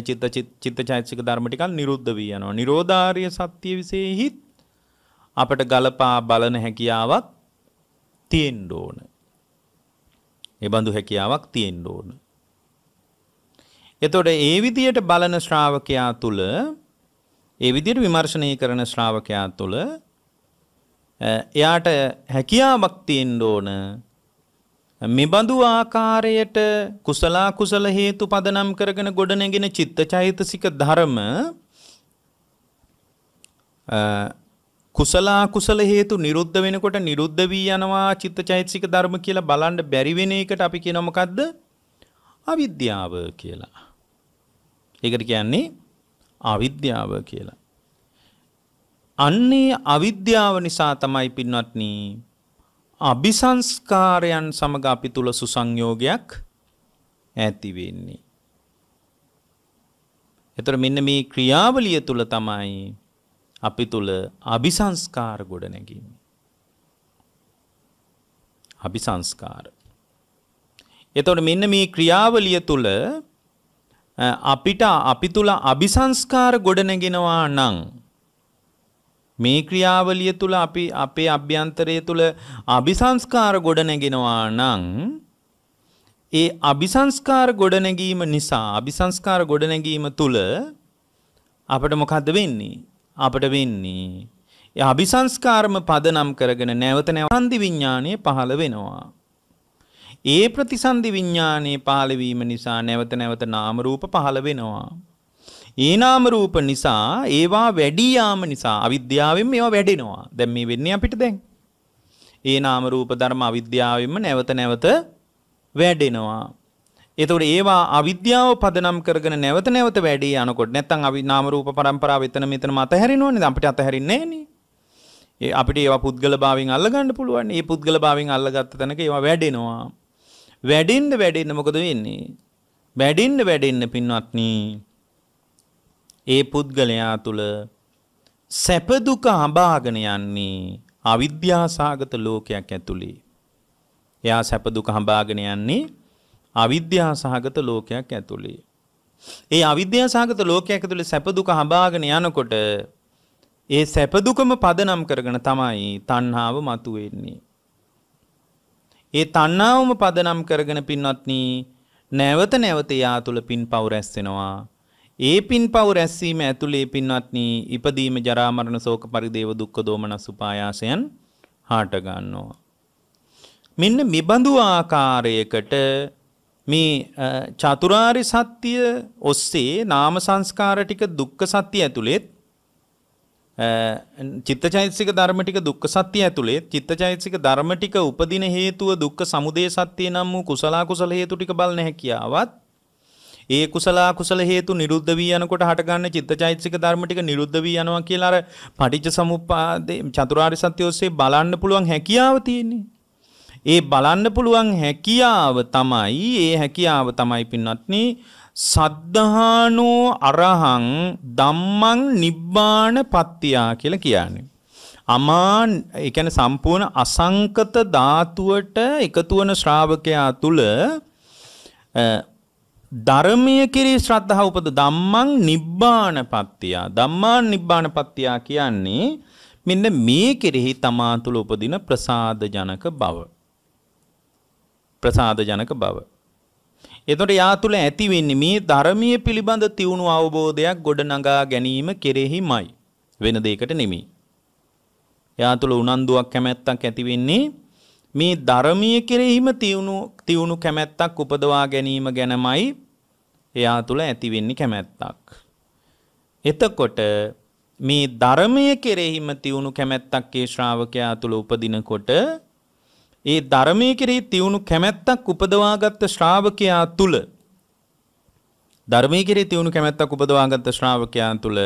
චිත්ත චෛතසික ධර්ම ටිකක් නිරුද්ධ වී යනවා. නිරෝධාර්ය සත්‍ය વિશેහි අපට ගලපා බලන හැකියාවක් තියෙන්න ඕන. ඒ බඳු හැකියාවක් තියෙන්න ඕන. එතකොට ඒ විදියට බලන ශ්‍රාවකයා තුළ ඒ විදිහට විමර්ශනය කරන ශ්‍රාවකයා තුළ එයාට හැකියාවක් තියෙන්න ඕන මෙබඳු ආකාරයට කුසලා කුසල හේතු පදනම් කරගෙන ගොඩනැගෙන චිත්ත චෛතසික ධර්ම කුසලා කුසල හේතු නිරුද්ධ වෙනකොට නිරුද්ධ වී යනවා චිත්ත චෛතසික ධර්ම කියලා බලන්න බැරි වෙන එකට අපි කියනවා මොකද්ද අවිද්‍යාව කියලා. ඒකට කියන්නේ අවිද්‍යාව කියලා. අන්නේ අවිද්‍යාව නිසා තමයි පින්වත්නි අபிසංස්කාරයන් සමග අපි තුල සුසංයෝගයක් ඇති වෙන්නේ. එතකොට මෙන්න මේ ක්‍රියාවලිය තුල තමයි අපි තුල අபிසංස්කාර ගොඩ නැගීම. අபிසංස්කාර. එතකොට මෙන්න මේ ක්‍රියාවලිය තුල අපිට අපි තුල අபிසංස්කාර ගොඩනගෙනවා නම් මේ ක්‍රියාවලිය තුල අපි අපේ අභ්‍යන්තරය තුල අபிසංස්කාර ගොඩනගෙනවා නම් ඒ අபிසංස්කාර ගොඩනැගීම නිසා අபிසංස්කාර ගොඩනැගීම තුල අපට මොකද්ද වෙන්නේ අපට වෙන්නේ ඒ අபிසංස්කාරම පදනම් කරගෙන නැවත නැවත සංදි විඥාණය පහළ වෙනවා ඒ ප්‍රතිසන්දි විඤ්ඥානයේ පහළවීම නිසා නැවත නැවත නාමරූප පහළ වෙනවා. ඒ නාමරූප නිසා ඒවා වැඩියාම නිසා අවිද්‍යාවෙන් ඒවා වැඩෙනවා දැම් මේ වෙන්නේ අපිට දැන්. ඒ නාමරූප ධර්ම අවිද්‍යාවෙන්ම නැවත නැවත වැඩෙනවා. එතවට ඒවා අවිද්‍යාව පදනම් කරගෙන නැවත නැවත වැඩි යනකොට නැත්තන් අවි නාමරූප පරම්පරාව එතන මෙතන මත හැරෙනවනේ අපිට අතහැරින්නේ නෑනේ. ඒ අපිට ඒවා පුද්ගල භාවින් අල්ලගන්න පුළුවන්. ඒ පුද්ගල භාවින් අල්ලගත්ත තැනක ඒවා වැඩෙනවා. වැඩින්න වැඩින්න මොකද වෙන්නේ? වැඩින්න වැඩින්න පින්වත්නි ඒ පුද්ගලයා තුල සැප දුක හඹාගෙන යන්නේ අවිද්‍යාසගත ලෝකයක් ඇතුලේ. එයා සැප දුක හඹාගෙන යන්නේ අවිද්‍යාසගත ලෝකයක් ඇතුලේ. ඒ අවිද්‍යාසගත ලෝකයක් ඇතුලේ සැප දුක හඹාගෙන යනකොට ඒ සැප දුකම පදනම් කරගෙන තමයි තණ්හාව මතුවෙන්නේ. ඒ තණ්හාවම පදනම් කරගෙන පින්වත්නි නැවත නැවත යා තුල පින් පව රැස් වෙනවා. ඒ පින් පව රැස්වීම ඇතුලේ පින්වත්නි ඉපදීම ජරා මරණ ශෝක පරිදේව දුක්ඛ දෝමනස් උපායාසයන් හාට ගන්නවා. මෙන්න මෙබඳු ආකාරයකට මේ චතුරාරි සත්‍ය ඔස්සේ නාම සංස්කාර ටික දුක්ඛ සත්‍ය ඇතුලේත් චිත්තචෛතසික ධර්ම ටික දුක්ඛ සත්‍ය ඇතුලේ චිත්තචෛතසික ධර්ම ටික උපදින හේතුව දුක්ඛ සමුදය සත්‍ය නම් වූ කුසලා කුසල හේතු ටික බලන හැකියාවත් ඒ කුසලා කුසල හේතු නිරුද්ධ වී යනකොට හටගන්න චිත්තචෛතසික ධර්ම ටික නිරුද්ධ වී යනවා කියලා අර පටිච්ච සමුප්පාදේ චතුරාර්ය සත්‍ය ඔස්සේ බලන්න පුළුවන් හැකියාව තියෙන්නේ ඒ බලන්න පුළුවන් හැකියාව තමයි ඒ හැකියාව තමයි පින්නත්නි සද්ධානෝ අරහං ධම්මං නිබ්බාන පත්තියා කියලා කියන්නේ. අමාන් ඒ කියන්නේ සම්පූර්ණ අසංකත ධාතුවට එකතු වන ශ්‍රාවකයා තුල ධර්මය කෙරෙහි ශ්‍රද්ධාව උපද ධම්මං නිබ්බාන පත්තියා ධම්මාන් නිබ්බාන පත්තියා කියන්නේ මෙන්න මේ කෙරෙහි තමා තුළ උපදින ප්‍රසාද ජනක බව ප්‍රසාද ජනක බව. එතකොට යා තුළ ඇති වෙන්නේ මේ ධර්මයේ පිළිබඳ තියුණු අවබෝධයක් ගොඩනගා ගැනීම කෙරෙහිමයි. වෙන දෙයකට නෙමෙයි. යා තුළ උනන්දුවක් කැමැත්තක් ඇති වෙන්නේ මේ ධර්මයේ කෙරෙහිම තියුණු තියුණු කැමැත්තක් උපදවා ගැනීම ගැනමයි එයා තුළ ඇති වෙන්නේ කැමැත්තක්. එතකොට මේ ධර්මයේ කෙරෙහිම තියුණු කැමැත්තක් ඒ ශ්‍රාවකයා තුළ උපදිනකොට ඒ ධර්මය කෙරෙහි තියුණු කැමැත්තක් උපදවාගත්ත ශ්‍රාවකයා තුල ධර්මය කෙරෙහි තියුණු කැමැත්තක් උපදවාගත්ත ශ්‍රාවකයා තුල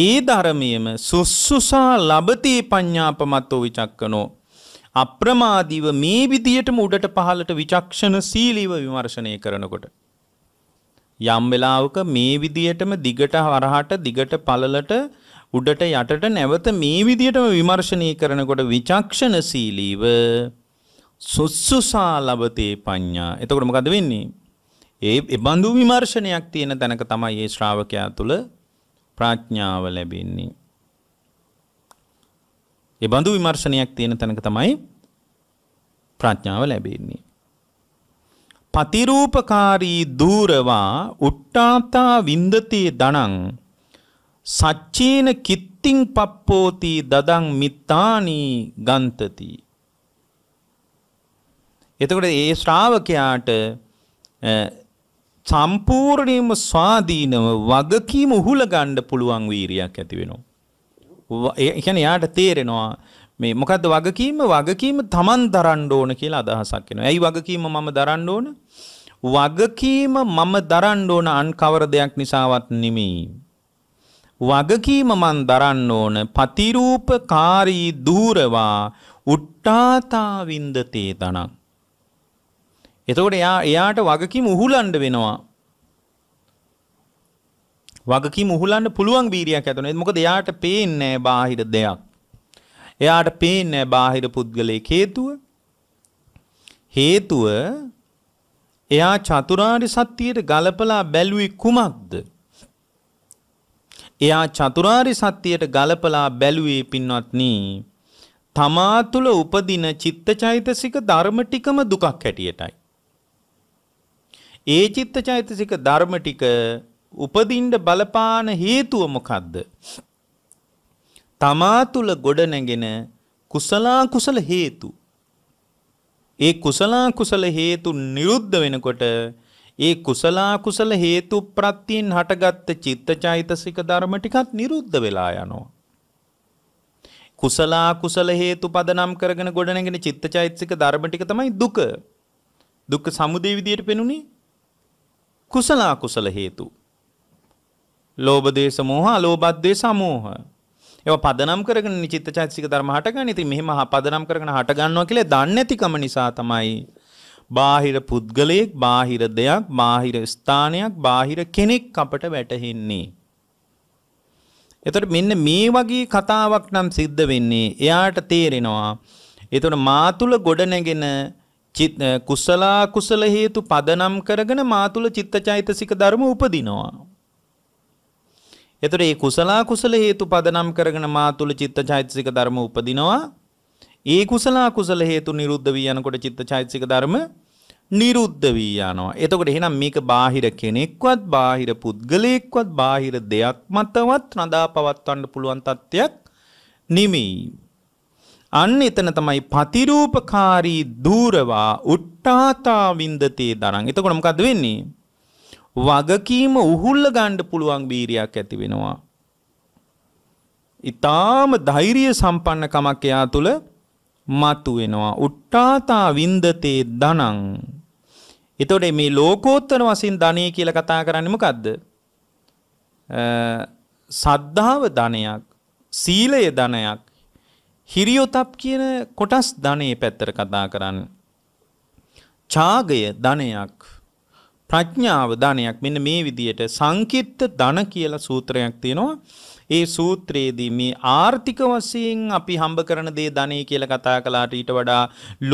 ඒ ධර්මයම සුස්සුසා ලබති පඤ්ඤාපමත්තෝ විචක්කනෝ අප්‍රමාදීව මේ විදියටම උඩට පහළට විචක්ෂණ සීලීව විමර්ශනය කරනකොට යම් වෙලාවක මේ විදියටම දිගට හරහට දිගට පළලට උඩට යටට නැවත මේ විදියටම විමර්ශනය කරනකොට විචක්ෂණශීලීව සුස්සුසා ලබතේ පඤ්ඤා. එතකොට මොකද වෙන්නේ? ඒ එබඳු විමර්ශනයක් තියෙන තැනක තමයි මේ ශ්‍රාවකයා තුල ප්‍රඥාව ලැබෙන්නේ. එබඳු විමර්ශනයක් තියෙන තැනක තමයි ප්‍රඥාව ලැබෙන්නේ. පතිරූපකාරී දූරවා උට්ටාතා වින්දතේ දණං සච්චේන කිත්තිං පප්පෝති දදං මිත්තානී ගන්තති. එතකොට ඒ ශ්‍රාවකයාට සම්පූර්ණයෙන්ම ස්වාධීනව වගකීම උහුල ගන්න පුළුවන් වීරියක් ඇති වෙනවා. ඒ කියන්නේ යාට තේරෙනවා මේ මොකද්ද වගකීම? වගකීම Taman දරන්න ඕන කියලා අදහසක් එනවා. ඇයි වගකීම මම දරන්න ඕන? වගකීම මම දරන්න ඕන අන් කවර දෙයක් නිසාවත් නෙමෙයි. වගකීම මන් දරන්න ඕන පතිරූපකාරී දූරවා උට්ටාතාවින්දතේ තනක්. එතකොට එයා එයාට වගකීම උහුලන්න වෙනවා. වගකීම උහුලන්න පුළුවන් වීරියක් ඇතිවෙනවා. මොකද එයාට පේන්නේ බාහිර දෙයක්. එයාට පේන්නේ බාහිර පුද්ගලයේ හේතුව. හේතුව එයා චතුරාර්ය සත්‍යයට ගලපලා බැලුවේ කුමක්ද? එයා චතුරාරි සත්‍යයට ගලපලා බැලුවේ පින්වත්නි තමා තුළ උපදින චිත්තචෛතසික ධර්ම ටිකම දුකක් හැටියටයි. ඒ චිත්තචෛතසික ධර්ම ටික උපදින්න බලපාන හේතුව මොකද්ද? තමා තුළ ගොඩනැගෙන කුසලා කුසල හේතු. ඒ කුසලා කුසල හේතු නිරුද්ධ වෙනකොට ඒ කුසලා කුසල හේතු ප්‍රත්‍යයෙන් හටගත්ත චිත්තචෛතසික ධර්ම ටිකත් නිරුද්ධ වෙලා යනවා. කුසලා කුසල හේතු පදනම් කරගෙන ගොඩනැගෙන චිත්තචෛතසික ධර්ම ටික තමයි දුක. දුක් සමුදය විදියට පෙනුනේ කුසලා කුසල හේතු. ලෝභ දේශ මොහ, අලෝභ දේශ මොහ. ඒවා පදනම් කරගෙන චිත්තචෛතසික ධර්ම හටගන්න. ඉතින් මෙහෙම පදනම් කරගෙන හටගන්නවා කියලා දන්නේ නැතිකම නිසා තමයි බාහිර පුද්ගලයෙක්, බාහිර දෙයක්, බාහිර ස්ථානයක්, බාහිර කෙනෙක් අපට වැටහෙන්නේ. එතකොට මෙන්න මේ වගේ කතාවක් නම් සිද්ධ වෙන්නේ එයාට තේරෙනවා. එතකොට මා තුල ගොඩනැගෙන කුසලා කුසල හේතු පදනම් කරගෙන මා තුල චිත්තචෛතසික ධර්ම උපදිනවා. එතකොට මේ කුසලා කුසල හේතු පදනම් කරගෙන මා තුල චිත්තචෛතසික ධර්ම උපදිනවා. ඒ කුසලා කුසල හේතු නිරුද්ධ වී යනකොට චිත්ත චෛතසික ධර්ම නිරුද්ධ වී යනවා. එතකොට එහෙනම් මේක බාහිර කෙනෙක්වත් බාහිර පුද්ගලයෙක්වත් බාහිර දෙයක් මතවත් නදා පවත්වන්න පුළුවන් තත්ත්වයක් නෙමෙයි. අන්න එතන තමයි පතිරූපකාරී ධූරවා උට්ටාතා වින්දතේ දරන්. එතකොට මොකද වෙන්නේ? වගකීම උහුල්ල ගණ්ඩ පුළුවන් බීරයක් ඇති වෙනවා. ඉතාම ධෛරිය සම්පන්නකමක් එයා තුළ මතුවෙනවා. උට්ටාතා වින්දතේ දනං. එතොට මේ ලෝකෝත්තර වසින් ධනය කියල කතා කරන්න මොකක්ද. සද්ධාව ධනයක් සීලය ධනයක් හිරියොතප් කියන කොටස් ධනය පැත්තර කතා කරන්න. චාගය ධනයක් ප්‍රඥාව ධනයක් මෙන්න මේ විදියට සංකිත්ත ධන කියල සූත්‍රයක් තියෙනවා ඒ සූත්‍රයේදී මේ ආර්ථික වශයෙන් අපි හම්බ කරන දේ ධනෙ කියලා කතා කළාට ඊට වඩා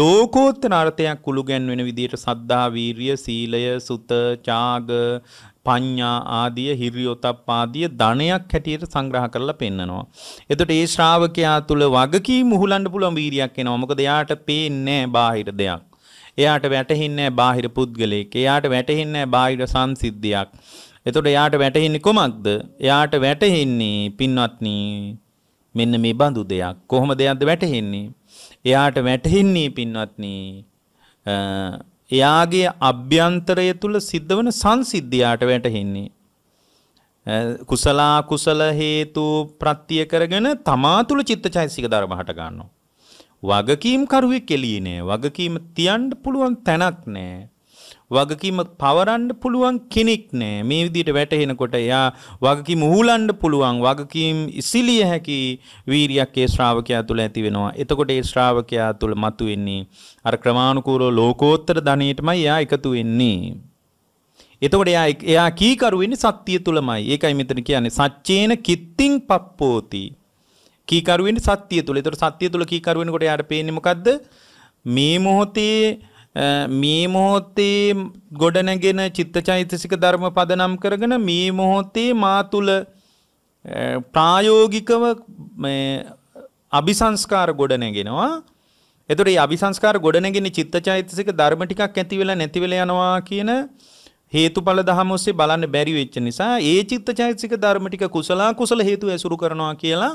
ලෝකෝත්තර අර්ථයක් කුළු ගැන්වෙන විදිහට සද්ධා, වීරිය, සීලය, සුත, ඡාග, පඤ්ඤා ආදී හිරියොතප්පාදී ධනයක් හැටියට සංග්‍රහ කරලා පෙන්නනවා. එතකොට ඒ ශ්‍රාවකයා තුල වගකීම් මුහුලන්න පුළුවන් වීරියක් එනවා. මොකද එයාට පේන්නේ බාහිර දෙයක්. එයාට වැටහින්නේ බාහිර පුද්ගලයෙක්. එයාට වැටහින්නේ බාහිර සංසිද්ධියක්. එතකොට එයාට වැටහෙන්නේ කොමක්ද? එයාට වැටහෙන්නේ පින්වත්නි මෙන්න මේ බඳු දෙයක්. කොහොම දෙයක්ද වැටහෙන්නේ? එයාට වැටහෙන්නේ පින්වත්නි එයාගේ අභ්‍යන්තරය තුල සිද්ධවන සංසිද්ධියට වැටහෙන්නේ. කුසලා කුසල හේතු ප්‍රත්‍ය කරගෙන තමා තුල චිත්තචෛසික ධර්ම හට ගන්නවා. වගකීම් කරුවෙක් එළියේ නෑ. වගකීම තියන්න පුළුවන් තැනක් නෑ. වගකීම පවරන්න පුළුවන් කෙනෙක් නෑ මේ විදිහට වැටහෙනකොට එයා වගකීම උහුලන්න පුළුවන් වගකීම් ඉසිලිය හැකි වීරියක් ඒ ශ්‍රාවකයා තුල ඇති වෙනවා. එතකොට ඒ ශ්‍රාවකයා තුල මතුවෙන්නේ අර ක්‍රමානුකූලව ලෝකෝත්තර ධනෙටමයි එයා එකතු වෙන්නේ. එතකොට එයා එයා කීකරු වෙන්නේ සත්‍ය තුලමයි. ඒකයි මෙතන කියන්නේ සච්චේන කිත්තිං පප්පෝති. කීකරු වෙන්නේ සත්‍ය තුල. එතකොට සත්‍ය තුල කීකරු වෙනකොට එයාට පේන්නේ මොකද්ද? මේ මොහොතේ මේ මොහොතේ ගොඩනැගෙන චිත්තචෛතසික ධර්ම පදනම් කරගෙන මේ මොහොතේ මා තුල ප්‍රායෝගිකව මේ අபிසංස්කාර ගොඩනැගෙනවා. එතකොට මේ අபிසංස්කාර ගොඩනැගෙන චිත්තචෛතසික ධර්ම ටිකක් ඇති වෙලා නැති වෙලා යනවා කියන හේතුඵල දහම ඔස්සේ බලන්න බැරි වෙච්ච නිසා ඒ චිත්තචෛතසික ධර්ම ටික කුසලා කුසල හේතු ඇසුරු කරනවා කියලා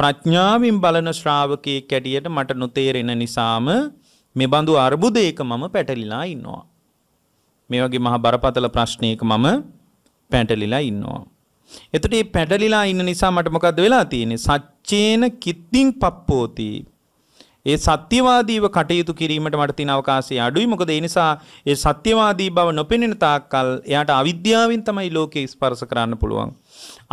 ප්‍රඥාවෙන් බලන ශ්‍රාවකයෙක් කැඩියට මට නොතේරෙන නිසාම මේ බඳු අර්බුදයක මම පැටලිලා ඉන්නවා. මේ වගේ මහා බරපතල ප්‍රශ්නයක මම පැටලිලා ඉන්නවා. එතට මේ පැටලිලා ඉන්න නිසා මට මොකද්ද වෙලා තියෙන්නේ? සච්චේන කිත්තිං පප්පෝති. ඒ සත්‍යවාදීව කටයුතු කිරීමට මට තියෙන අවකාශය අඩුයි. මොකද ඒ නිසා ඒ සත්‍යවාදී බව නොපෙනෙන තාක්කල් එයාට අවිද්‍යාවෙන් තමයි ලෝකේ ස්පර්ශ කරන්න පුළුවන්.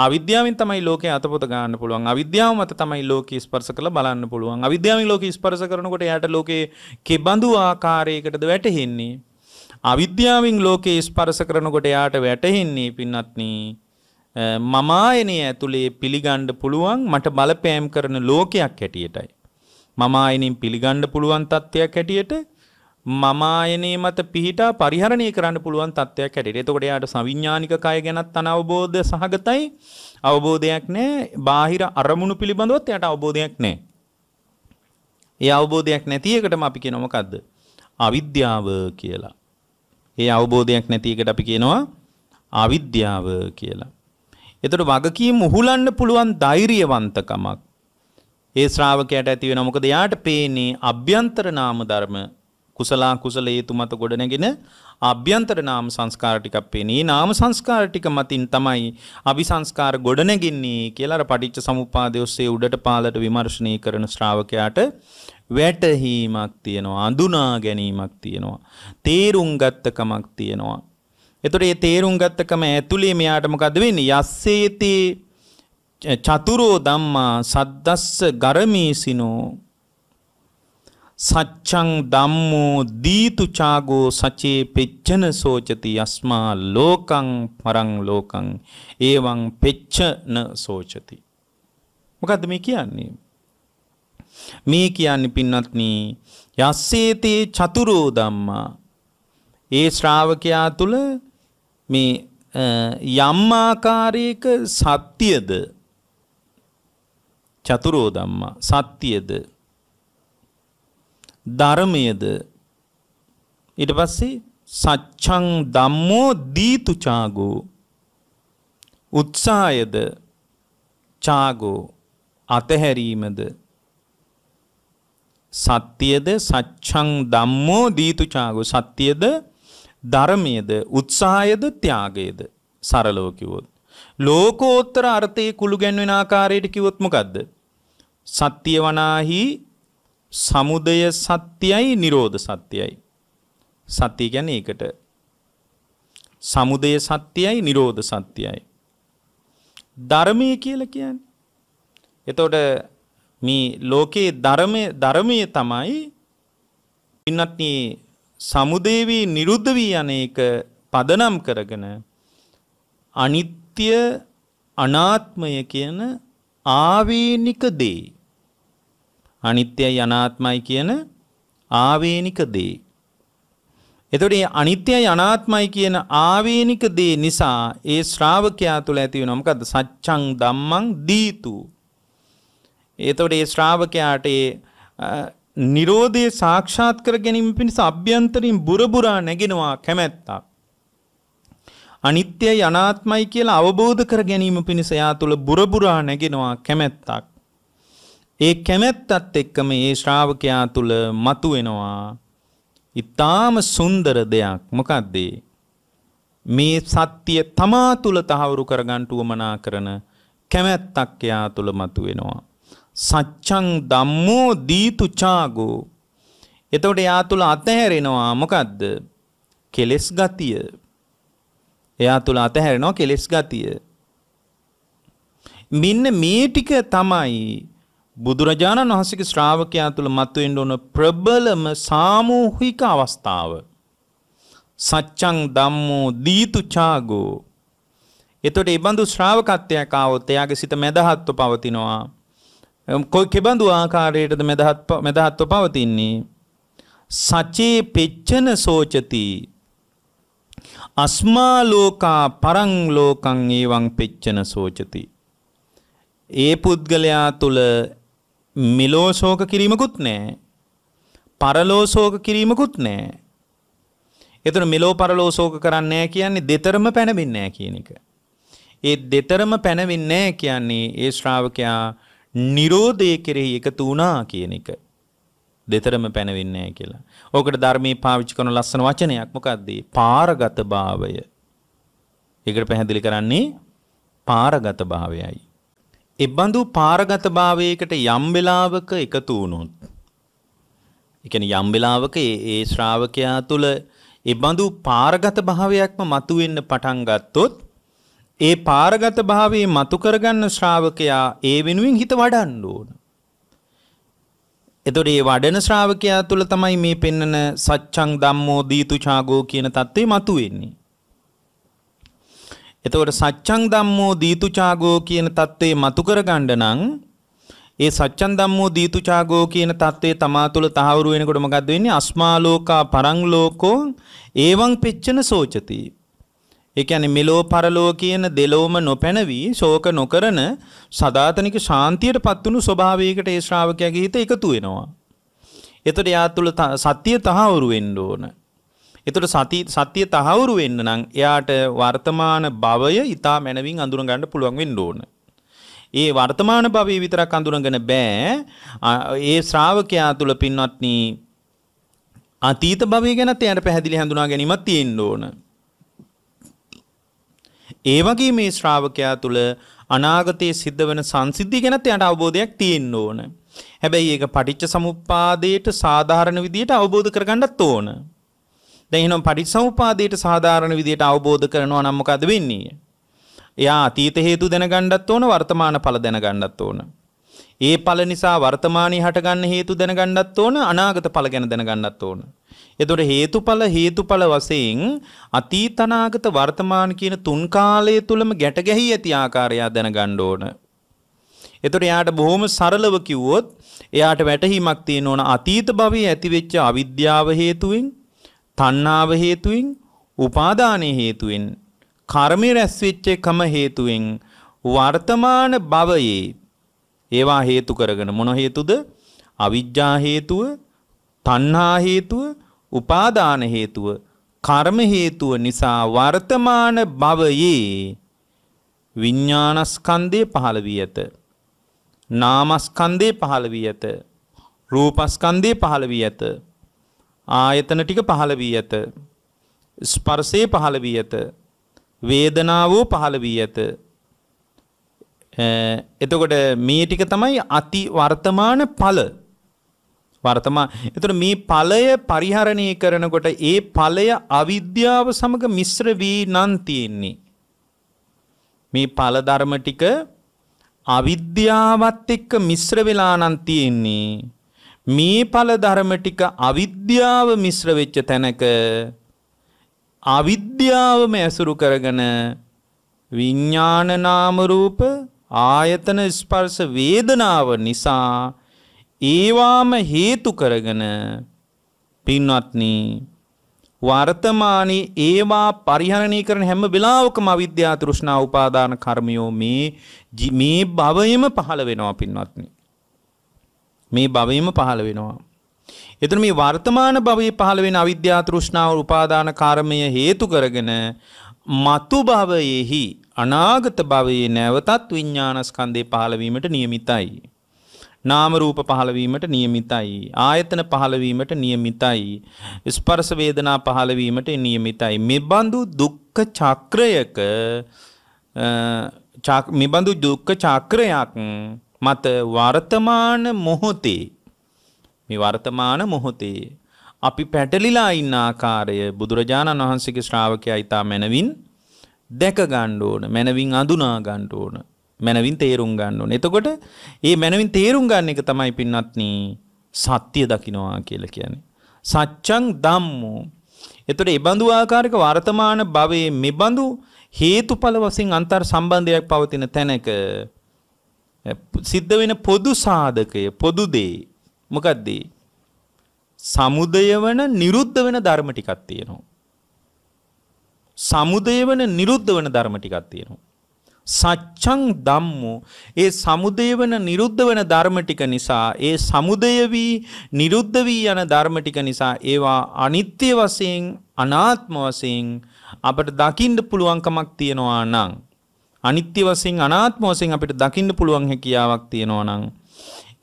අවිද්‍යාවෙන් තමයි ලෝකේ අතපොත ගන්න පුළුවන් අවිද්‍යාව මත තමයි ලෝකේ ස්පර්ශ කරලා බලන්න පුළුවන් අවිද්‍යාවෙන් ලෝකේ ස්පර්ශ කරනකොට එයාට ලෝකේ කෙබඳු ආකාරයකටද වැටහෙන්නේ අවිද්‍යාවෙන් ලෝකේ ස්පර්ශ කරනකොට එයාට වැටහෙන්නේ පින්වත්නි මමායනය ඇතුලේ පිළිගන්න පුළුවන් මට බලපෑම් කරන ලෝකයක් හැටියටයි මමායනින් පිළිගන්න පුළුවන් තත්ත්වයක් හැටියට මමායනයේ මත පිහිටා පරිහරණය කරන්න පුළුවන් තත්ත්වයක් හැටියට. එතකොට යාට සවිඥානික කය ගැනත් අනවබෝධ සහගතයි. අවබෝධයක් නැහැ. බාහිර අරමුණු පිළිබඳවත් යාට අවබෝධයක් නැහැ. ඒ අවබෝධයක් නැති එකටම අපි කියනවා මොකද්ද? අවිද්‍යාව කියලා. ඒ අවබෝධයක් නැති එකට අපි කියනවා අවිද්‍යාව කියලා. එතකොට වගකීම් උහුලන්න පුළුවන් ධෛර්යවන්තකමක් ඒ ශ්‍රාවකයට ඇති වෙන මොකද යාට පේන්නේ අභ්‍යන්තර නාම ධර්ම කුසලා කුසල හේතු මත ගොඩනැගෙන අභ්‍යන්තර නාම සංස්කාර ටිකක් පේනී නාම සංස්කාර ටික මතින් තමයි අபி සංස්කාර ගොඩනැගින්නේ කියලා අර පටිච්ච සමුප්පාදයේ ඔස්සේ උඩට පාලට විමර්ශනය කරන ශ්‍රාවකයාට වැටහීමක් තියෙනවා අඳුනා ගැනීමක් තියෙනවා තේරුම් ගත්තකමක් තියෙනවා එතකොට මේ තේරුම් ගත්තකම ඇතුලේ මෙයාට මොකද වෙන්නේ යස්සේති චතුරෝ ධම්මා සද්දස්ස ගරමීසිනෝ සච්චං ධම්මෝ දීතු චාගෝ සචේ පෙච්චන සෝචති යස්මා ලෝකං පරං ලෝකං එවං පෙච්චන සෝචති මොකද්ද මේ කියන්නේ මේ කියන්නේ පින්වත්නි යස්සේතේ චතුරෝ ධම්මා ඒ ශ්‍රාවකයා තුල මේ යම් ආකාරයක සත්‍යද චතුරෝ ධම්මා සත්‍යද ධර්මයේද ඊට පස්සේ සච්ඡං ධම්මෝ දීතු චාගෝ උත්සායද චාගෝ අතහැරීමද සත්‍යද සච්ඡං ධම්මෝ දීතු චාගෝ සත්‍යද ධර්මයේද උත්සායද ත්‍යාගයේද සරලව කිව්වොත් ලෝකෝත්තර අර්ථයේ කුළු ගැන්වෙන ආකාරයට කිව්වොත් මොකද්ද සත්‍ය වනාහි සමුදය සත්‍යයයි නිරෝධ සත්‍යයයි. සත්‍ය කියන්නේ ඒකට. සමුදය සත්‍යයයි නිරෝධ සත්‍යයයි. ධර්මය කියලා කියන්නේ. එතකොට මේ ලෝකේ ධර්මයේ ධර්මයේ තමයි ඉන්නත් සමුදේවී නිරුද්ධ වී අනේක පදනම් කරගෙන අනිත්‍ය අනාත්මය කියන ආවේනික දේ අනිත්‍යයි අනාත්මයි කියන ආවේනික දේ. එතකොට මේ අනිත්‍යයි අනාත්මයි කියන ආවේනික දේ නිසා ඒ ශ්‍රාවකයා තුළ ඇති වෙනවා මොකද්ද? සච්ඡං ධම්මං දීතු. එතකොට ඒ ශ්‍රාවකයාට ඒ නිරෝධයේ සාක්ෂාත් කර ගැනීම පිණිස අභ්‍යන්තරින් බුරබුරා නැගෙනවා කැමැත්තක්. අනිත්‍යයි අනාත්මයි කියලා අවබෝධ කර ගැනීම පිණිස යා තුළ බුරබුරා නැගෙනවා කැමැත්තක්. ඒ කැමැත්තත් එක්කම ඒ ශ්‍රාවකයා තුල මතුවෙනවා ඊටාම සුන්දර දෙයක් මොකද්ද මේ සත්‍ය තමා තුල තහවුරු කරගන්න උවමනා කරන කැමැත්තක් යා තුල මතුවෙනවා සච්ඡං ධම්මෝ දීතු චාගෝ එතකොට යා තුල අතහැරෙනවා මොකද්ද කෙලෙස් ගතිය එයා තුල අතහැරෙනවා කෙලෙස් ගතිය මෙන්න මේ ටික තමයි බුදුරජාණන් වහන්සේගේ ශ්‍රාවකයා තුළ මතුවෙන්න ඕන ප්‍රබලම සාමූහික අවස්ථාව. සච්චං ධම්මෝ දීතු චාගෝ. එතකොට ඒ බඳු ශ්‍රාවකත්වයක් ආවොත් එයාගේ සිත මෙදහත්ව පවතිනවා. කොයි කෙබඳු ආකාරයටද මෙදහත් මෙදහත්ව පවතින්නේ? සචේ පෙච්චන සෝචති. අස්මා ලෝකා පරං ලෝකං ඒවං පෙච්චන සෝචති. ඒ පුද්ගලයා තුළ මෙලෝ ශෝක කිරීමකුත් නැහැ. පරලෝ ශෝක කිරීමකුත් නැහැ. එතන මෙලෝ පරලෝ ශෝක කරන්නේ කියන්නේ දෙතරම පැනවෙන්නේ කියන එක. ඒ දෙතරම පැනවෙන්නේ කියන්නේ ඒ ශ්‍රාවකයා Nirodhe කෙරෙහි එකතු වුණා කියන එක. දෙතරම පැනවෙන්නේ කියලා. ඕකට ධර්මයේ පාවිච්චි කරන ලස්සන වචනයක් මොකද්ද? පාරගත භාවය. ඒකට පැහැදිලි කරන්නේ පාරගත භාවයයි. එබඳු පාරගතභාවයකට යම් වෙලාවක එකතු වුණොත් ඒ කියන්නේ යම් වෙලාවක ඒ ශ්‍රාවකයා තුල එබඳු පාරගත භාවයක්ම මතුවෙන්න පටන් ගත්තොත් ඒ පාරගත භාවයේ මතු කරගන්න ශ්‍රාවකයා ඒ වෙනුවෙන් හිත වඩන්න ඕන. එතකොට මේ වඩන ශ්‍රාවකයා තුල තමයි මේ පෙන්නන සච්ඡං ධම්මෝ දීතුචාගෝ කියන தත්ත්වේ මතුවෙන්නේ. එතකොට සච්ඡං ධම්මෝ දීතුචාගෝ කියන தત્ත්වේ මතු කරගන්න නම් ඒ සච්ඡං ධම්මෝ දීතුචාගෝ කියන தત્ත්වේ තමා තුළ තහවුරු වෙනකොට මොකද්ද වෙන්නේ? අස්මා ලෝකා පරං ලෝකෝ එවං පිච්චන සෝචති. ඒ කියන්නේ මෙලෝ පරලෝ කියන දෙලොවම නොපැනවි ශෝක නොකරන සදාතනික ශාන්තියටපත් වුණු ස්වභාවයකට ඒ ශ්‍රාවකයාගේ හිත එකතු වෙනවා. එතකොට යා තුළ සත්‍ය තහවුරු වෙන්න ඕනේ. එතකොට සති සත්‍ය තහවුරු වෙන්න නම් එයාට වර්තමාන භවය ඊටා මනවින් අඳුර ගන්න පුළුවන් වෙන්න ඕන. ඒ වර්තමාන භවයේ විතරක් අඳුරගෙන බෑ. ඒ ශ්‍රාවකයා තුල පින්වත්නි අතීත භවය ගැනත් එයාට පැහැදිලි හඳුනා ගැනීමක් තියෙන්න ඕන. ඒ වගේ මේ ශ්‍රාවකයා තුල අනාගතයේ සිද්ධ වෙන සංසිද්ධිය ගැනත් එයාට අවබෝධයක් තියෙන්න ඕන. හැබැයි ඒක පටිච්ච සමුප්පාදයට සාධාරණ විදියට අවබෝධ කරගන්නත් ඕන. දැන් එහෙනම් පටිච්චසමුපාදයට සාධාරණ විදියට අවබෝධ කරනවා නම් මොකද වෙන්නේ? එයා අතීත හේතු දැනගන්නත් ඕන වර්තමාන ඵල දැනගන්නත් ඕන. ඒ ඵල නිසා වර්තමානයේ හටගන්න හේතු දැනගන්නත් ඕන අනාගත ඵල ගැන දැනගන්නත් ඕන. එතකොට හේතුඵල හේතුඵල වශයෙන් අතීත අනාගත වර්තමාන කියන තුන් කාලය තුලම ගැට ගැහි ඇති ආකාරය දැනගන්න ඕන. එතකොට එයාට බොහොම සරලව කිව්වොත් එයාට වැටහීමක් තියෙන ඕන අතීත භවයේ ඇතිවෙච්ච අවිද්‍යාව හේතුවෙන් තණ්හාව හේතුවෙන්, උපාදානයේ හේතුවෙන්, කර්මය රැස්වෙච්ච එකම හේතුවෙන් වර්තමාන භවයේ ඒවා හේතු කරගෙන මොන හේතුද? අවිජ්ජා හේතුව, තණ්හා හේතුව, උපාදාන හේතුව, කර්ම හේතුව නිසා වර්තමාන භවයේ විඤ්ඤාණස්කන්ධය පහළ වී ඇත. නාමස්කන්ධය පහළ වී ඇත. රූපස්කන්ධය පහළ වී ඇත. ආයතන ටික පහළ වී ඇත. ස්පර්ශයේ පහළ වී ඇත. වේදනාව පහළ වී ඇත. එතකොට මේ ටික තමයි අති වර්තමාන ඵල. වර්තමා එතකොට මේ ඵලය පරිහරණය කරනකොට ඒ ඵලය අවිද්‍යාව සමග මිශ්‍ර වී නම් තියෙන්නේ. මේ ඵල ධර්ම ටික අවිද්‍යාවත් එක්ක මිශ්‍ර වෙලා නම් තියෙන්නේ. මේ ඵල ධර්ම ටික අවිද්‍යාව මිශ්‍ර වෙච්ච තැනක අවිද්‍යාවම ඇසුරු කරගෙන විඥාන නාම රූප ආයතන ස්පර්ශ වේදනාව නිසා ඒවාම හේතු කරගෙන පින්වත්නි වර්තමානයේ ඒවා පරිහරණය කරන හැම වෙලාවකම අවිද්‍යාව තෘෂ්ණා උපාදාන කර්මයෝ මේ මේ භවයේම පහළ වෙනවා පින්වත්නි මේ භවයේම පහළ වෙනවා. එතන මේ වර්තමාන භවයේ පහළ වෙන අවිද්‍යා තෘෂ්ණාව උපාදාන කර්මය හේතු කරගෙන මතු භවයේහි අනාගත භවයේ නැවතත් විඥානස්කන්ධේ පහළවීමට નિયමිතයි. නාම රූප පහළවීමට નિયමිතයි. ආයතන පහළවීමට નિયමිතයි. ස්පර්ශ වේදනා පහළවීමට નિયමිතයි. මෙබඳු දුක්ඛ චක්‍රයක මෙබඳු දුක්ඛ චක්‍රයක් මත වර්තමාන මොහොතේ මේ වර්තමාන මොහොතේ අපි පැටලිලා ඉන්න ආකාරය බුදුරජාණන් වහන්සේගේ ශ්‍රාවකයා ඊතා මනවින් දැක ගන්න ඕන මනවින් අඳුනා ගන්න ඕන මනවින් තේරුම් ගන්න ඕන. එතකොට මේ මනවින් තේරුම් ගන්න එක තමයි පින්වත්නි සත්‍ය දකින්නවා කියලා කියන්නේ. සත්‍යං ධම්මෝ. එතකොට මේ බඳු ආකාරයක වර්තමාන භවයේ මෙබඳු හේතුඵල වශයෙන් අන්තර් සම්බන්ධයක් පවතින තැනක සිද්ධ වෙන පොදු සාධකය පොදු දේ මොකක්ද සමුදය වන නිරුද්ධ වෙන ධර්ම ටිකක් තියෙනවා සමුදය වන නිරුද්ධ වන ධර්ම ටිකක් තියෙනවා සච්ඡං ධම්මෝ ඒ සමුදය වන නිරුද්ධ වන ධර්ම ටික නිසා ඒ සමුදය වී නිරුද්ධ වී යන ධර්ම ටික නිසා ඒවා අනිත්‍ය වශයෙන් අනාත්ම වශයෙන් අපට දකින්න පුළුවන්කමක් තියනවා නම් අනිත්‍ය වශයෙන් අනාත්ම වශයෙන් අපිට දකින්න පුළුවන් හැකියාවක් තියෙනවා නම්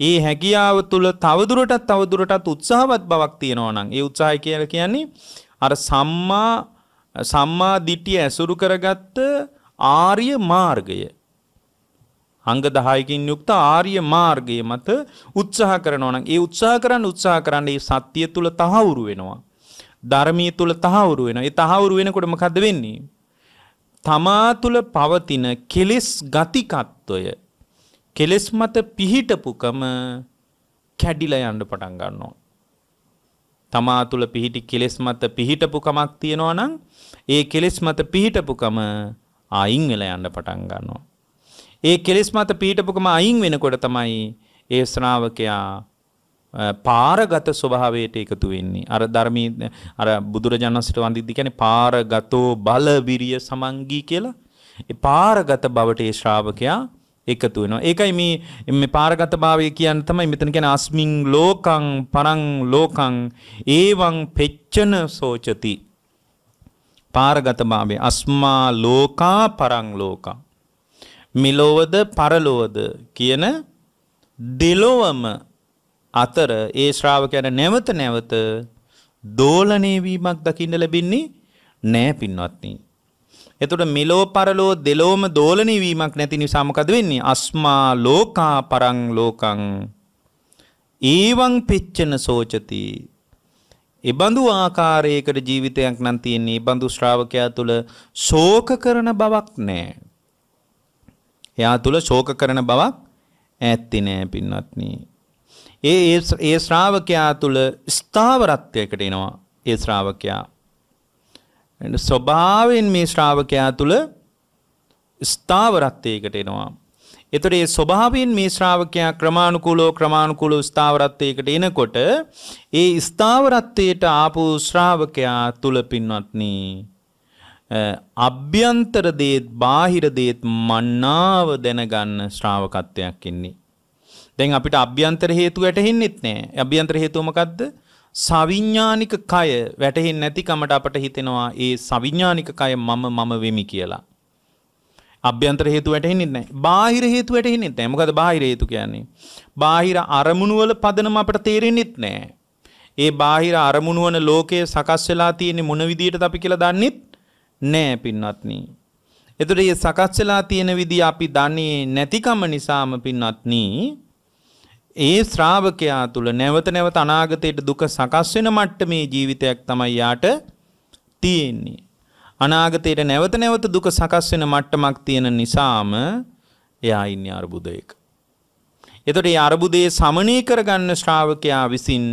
ඒ හැකියාව තුළ තවදුරටත් තවදුරටත් උත්සාහවත් බවක් තියෙනවා නම් ඒ උත්සාහය කියලා කියන්නේ අර සම්මා සම්මා දිට්ඨිය ඇසුරු කරගත්ත ආර්ය මාර්ගය අංග 10කින් යුක්ත ආර්ය මාර්ගයේ මත උත්සාහ කරනවා නම් ඒ උත්සාහ කරන්න උත්සාහ කරන්න ඒ සත්‍ය තුල තහවුරු වෙනවා ධර්මයේ තුල තහවුරු වෙනවා ඒ තහවුරු වෙනකොට මොකද වෙන්නේ තමා තුළ පවතින කෙලෙස් ගතිකත්වය කෙලෙස් මත පිහිටපුකම කැඩිල යන්න පටන් ගන්නවා. තමා තුළ පිහිටි කෙලෙස් මත පිහිටපුකමක් තියෙනවා නම් ඒ කෙලෙස් මත පිහිටපුකම අයින් වෙලා යන්න පටන් ගන්නවා. ඒ කෙලෙස් මත පිහිටපුකම අයින් වෙනකොට තමයි ඒ ශ්‍රාවකයා පාරගත ස්වභාවයට එකතු වෙන්නේ. අර ධර්මී අර බුදුරජාණන්සිට වඳිද්දි කියන්නේ පාරගතෝ බලවිරිය සමංගී කියලා. ඒ පාරගත බවට ඒ ශ්‍රාවකයා එකතු වෙනවා. ඒකයි මේ මේ පාරගත භාවය කියන්නේ තමයි මෙතන කියන්නේ අස්මින් ලෝකං පරං ලෝකං ඒවං පෙච්චන සෝචති. පාරගත භාවය අස්මා ලෝකා පරං ලෝකා. මිලොවද පරලොවද කියන දෙලොවම අතර ඒ ශ්‍රාවකයන නැවත නැවත දෝලනය වීමක් දකින්න ලැබෙන්නේ නෑ පින්වත්නි. එතකොට මෙලෝ පරලෝ දෙලෝම දෝලණය වීමක් නැති නිසා මොකද වෙන්නේ? අස්මා ලෝකා පරං ලෝකං ඒවං පිච්චන සෝචති. ඒබඳු ආකාරයකට ජීවිතයක් නම් තියෙන්නේ. ඒබඳු ශ්‍රාවකයා තුල ශෝක කරන බවක් නැහැ. එයා තුල ශෝක කරන බවක් ඇත්තේ නැහැ පින්වත්නි. ඒ ඒ ශ්‍රාවකයා තුළ ස්ථාවරත්වයකට එනවා ඒ ශ්‍රාවකයා. ස්වභාවෙන් මේ ශ්‍රාවකයා තුළ ස්ථාවරත්වයකට එනවා. එතකොට ඒ ස්වභාවයෙන් මේ ශ්‍රාවකයා ක්‍රමානුකූලව ක්‍රමානුකූලව ස්ථාවරත්වයකට එනකොට ඒ ස්ථාවරත්වයට ආපු ශ්‍රාවකයා තුල පින්වත්නි අභ්‍යන්තර දේත් බාහිර දේත් මන්නාව දැනගන්න ශ්‍රාවකත්වයක් ඉන්නේ දැන් අපිට අභ්‍යන්තර හේතු වැටහෙන්නෙත් නෑ. අභ්‍යන්තර හේතුව මොකද්ද? සවිඥානික කය වැටහෙන්නේ නැතිකමට අපට හිතෙනවා ඒ සවිඥානික කය මම මම වෙමි කියලා. අභ්‍යන්තර හේතු වැටහෙන්නේ නැහැ. බාහිර හේතු වැටහෙන්නේ නැහැ. මොකද බාහිර හේතු කියන්නේ? බාහිර අරමුණු වල පදනම අපට තේරෙන්නේත් නැහැ. ඒ බාහිර අරමුණු වන ලෝකයේ සකස් වෙලා තියෙන්නේ මොන විදියටද අපි කියලා දන්නේත් නැහැ පින්වත්නි. එතකොට මේ සකස් වෙලා තියෙන විදිය අපි දන්නේ නැතිකම නිසාම පින්වත්නි ඒ ශ්‍රාවකයා තුල නැවත නැවත අනාගතයට දුක සකස් වෙන මට්ටමේ ජීවිතයක් තමයි යාට තියෙන්නේ. අනාගතයට නැවත නැවත දුක සකස් වෙන මට්ටමක් තියෙන නිසාම එයා ඉන්නේ අර්බුදයක. එතකොට මේ අර්බුදයේ සමනය කරගන්න ශ්‍රාවකයා විසින්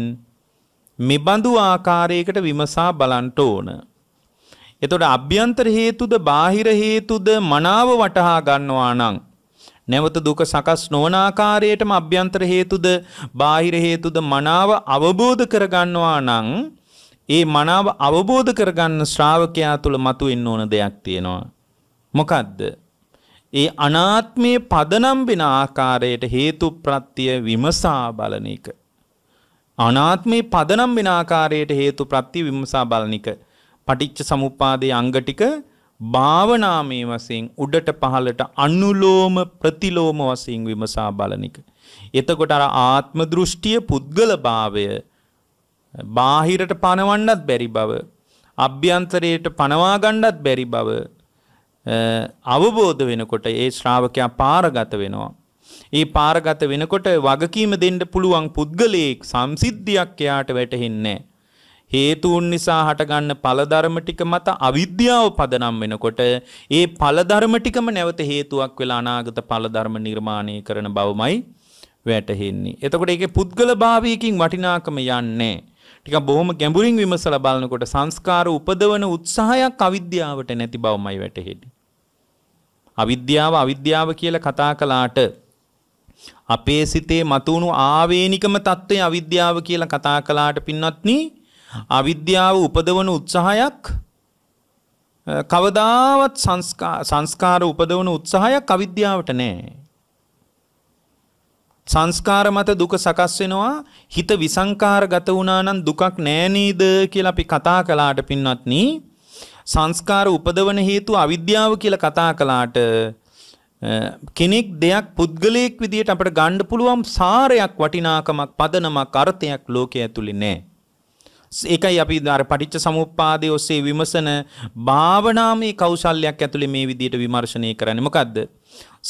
මෙබඳු ආකාරයකට විමසා බලන්න ඕන. එතකොට අභ්‍යන්තර හේතුද බාහිර හේතුද මනාව වටහා ගන්නවා නම් නැවත දුක සකස් නොවන ආකාරයටම අභ්‍යන්තර හේතුද බාහිර හේතුද මනාව අවබෝධ කරගන්නවා නම් ඒ මනාව අවබෝධ කරගන්න ශ්‍රාවකයා තුළ මතුවෙන්න ඕන දෙයක් තියෙනවා. මොකද්ද? ඒ අනාත්මයේ පදනම් වෙන ආකාරයට හේතු ප්‍රත්‍ය විමසා බලන එක. අනාත්මයේ පදනම් වෙන ආකාරයට හේතු ප්‍රත්‍ය විමසා බලන එක. පටිච්ච සමුප්පාදයේ අංග ටික භාවනාමය වශයෙන් උඩට පහළට අනුලෝම ප්‍රතිලෝම වශයෙන් විමසා බලන එක. එතකොට අර ආත්ම දෘෂ්ටිය පුද්ගල භාවය බාහිරට පණවන්නත් බැරි බව අභ්‍යන්තරයට පනවා ගන්නත් බැරි බව අවබෝධ වෙනකොට ඒ ශ්‍රාවකයා පාරගත වෙනවා. ඒ පාරගත වෙනකොට වගකීම දෙන්න පුළුවන් පුද්ගලයෙක් සංසිද්ධියක් එයාට වැටහෙන්නේ නැහැ. හේතුන් නිසා හටගන්න ඵලධර්ම ටික මත අවිද්‍යාව පදනම් වෙනකොට ඒ ඵලධර්ම ටිකම නැවත හේතුවක් වෙලා අනාගත ඵලධර්ම නිර්මාණය කරන බවමයි වැටහෙන්නේ. එතකොට ඒකේ පුද්ගල භාවයකින් වටිනාකම යන්නේ ටික බොහොම ගැඹුරින් විමසලා බලනකොට සංස්කාර උපදවන උත්සාහයක් අවිද්‍යාවට නැති බවමයි වැටහෙන්නේ. අවිද්‍යාව අවිද්‍යාව කියලා කතා කළාට අපේ සිතේ මතුණු ආවේනිකම తත්වය අවිද්‍යාව කියලා කතා කළාට පින්වත්නි අවිද්‍යාව උපදවන උත්සාහයක් කවදාවත් සංස්කාර උපදවන උත්සාහයක් අවිද්‍යාවට නෑ. සංස්කාර මත දුක සකස් වෙනවා හිත විසංකාරගත වුණා නම් දුකක් නෑ නේද කියලා අපි කතා කළාට පින්වත්නි සංස්කාර උපදවන හේතු අවිද්‍යාව කියලා කතා කළාට කෙනෙක් දෙයක් පුද්ගලයෙක් විදියට අපිට ගන්න පුළුවන් සාරයක් වටිනාකමක් පදනමක් අර්ථයක් ලෝකයේ ඇතුලේ නෑ ඒකයි අපි අර පටිච්ච සමුප්පාදයේ ඔස්සේ විමසන භාවනාමය කෞශල්‍යයක් ඇතුලේ මේ විදිහට විමර්ශනය කරන්නේ මොකද්ද?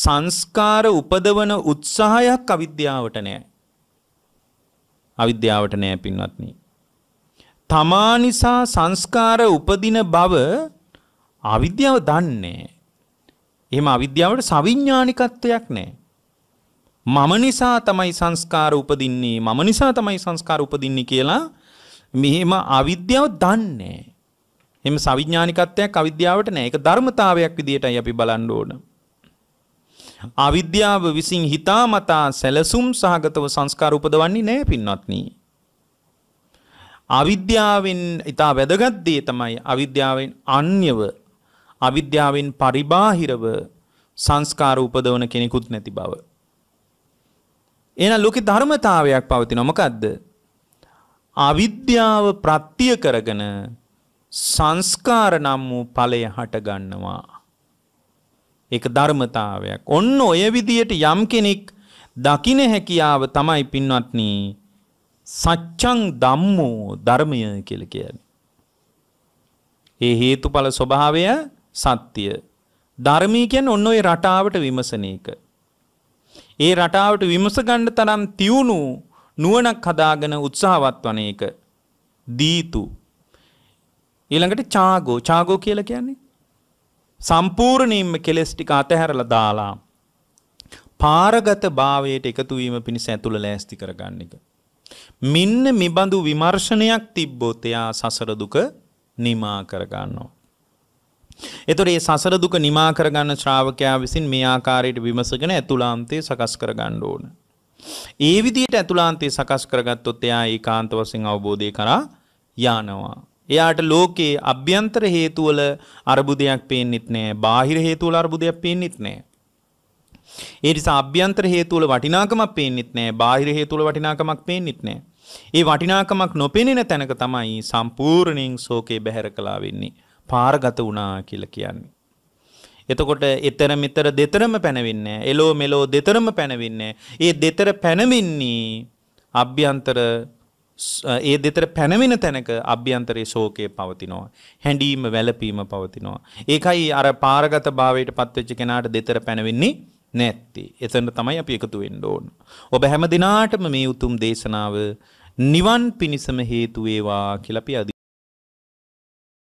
සංස්කාර උපදවන උත්සාහයක් අවිද්‍යාවට නෑ. අවිද්‍යාවට නෑ පින්වත්නි. තමා නිසා සංස්කාර උපදින බව අවිද්‍යාව දන්නේ. එහෙම අවිද්‍යාවට සවිඥානිකත්වයක් නැහැ. මම නිසා තමයි සංස්කාර උපදින්නේ. මම නිසා තමයි සංස්කාර උපදින්නේ කියලා මෙහෙම අවිද්‍යාව දන්නේ එහෙම සවිඥානිකත්වයක් අවිද්‍යාවට නෑ. ඒක ධර්මතාවයක් විදියටයි අපි බලන්න ඕන. අවිද්‍යාව විසින් හිතාමතා සැලසුම් සහගතව සංස්කාර උපදවන්නේ නෑ පින්වත්නි. අවිද්‍යාවෙන් ඊට වැදගත් දේ තමයි අවිද්‍යාවෙන් අන්‍යව අවිද්‍යාවෙන් පරිබාහිරව සංස්කාර උපදවන කෙනෙකුත් නැති බව. එහෙනම් ලෝකේ ධර්මතාවයක් පවතිනවා මොකද්ද? අවිද්‍යාව ප්‍රත්‍ය කරගෙන සංස්කාර නම් වූ ඵලය හට ගන්නවා. ඒක ධර්මතාවයක්. ඔන්න ඔය විදියට යම් කෙනෙක් දකින හැකියාව තමයි පින්වත්නි සච්ඡං ධම්මෝ ධර්මය කියලා කියන්නේ. ඒ හේතුඵල ස්වභාවය සත්‍ය. ධර්මී කියන්නේ ඔන්න ඔය රටාවට විමසන එක. ඒ රටාවට විමස ගන්න තරම් තියුණු නුවණක් හදාගෙන උත්සාහවත් වන එක දීතු ඊළඟට චාගෝ චාගෝ කියලා කියන්නේ සම්පූර්ණයෙන්ම කෙලස් ටික අතහැරලා දාලා පාරගත භාවයට එකතු වීම පිණිස ඇතුළ ලෑස්ති කරගන්න එක. මෙන්න මෙබඳු විමර්ශනයක් තිබ්බොත් එයා සසර දුක නිමා කරගන්නවා. එතකොට මේ සසර දුක නිමා කරගන්න ශ්‍රාවකයා විසින් මේ ආකාරයට විමසගෙන ඇතුළාන්තේ සකස් කරගන්න ඕන. ඒ විදියට ඇතුලාන්තයේ සකස් කරගත්තොත් එයා ඒකාන්ත වශයෙන් අවබෝධය කරා යනවා. එයාට ලෝකයේ අභ්‍යන්තර හේතු වල අරුබුදයක් පේන්නෙත් නෑ, බාහිර හේතු වල අරුබුදයක් පේන්නෙත් නෑ. ඒ නිසා අභ්‍යන්තර හේතු වල වටිනාකමක් පේන්නෙත් නෑ, බාහිර හේතු වල වටිනාකමක් පේන්නෙත් නෑ. ඒ වටිනාකමක් නොපෙනෙන තැනක තමයි සම්පූර්ණයෙන් ශෝකේ බැහැර කළා වෙන්නේ. පාරගත වුණා කියලා කියන්නේ. එතකොට එතර මෙතර දෙතරම පැනවෙන්නේ එලෝ මෙලෝ දෙතරම පැනවෙන්නේ ඒ දෙතර පැනවෙන්නේ අභ්‍යන්තර ඒ දෙතර පැනවෙන තැනක අභ්‍යන්තරයේ ශෝකය පවතිනවා හැඬීම වැළපීම පවතිනවා ඒකයි අර පාරගත භාවයට පත්වෙච්ච කෙනාට දෙතර පැනවෙන්නේ නැත්තේ එතන තමයි අපි එකතු වෙන්න ඕන ඔබ හැම දිනාටම මේ උතුම් දේශනාව නිවන් පිණසම හේතු වේවා කියලා අපි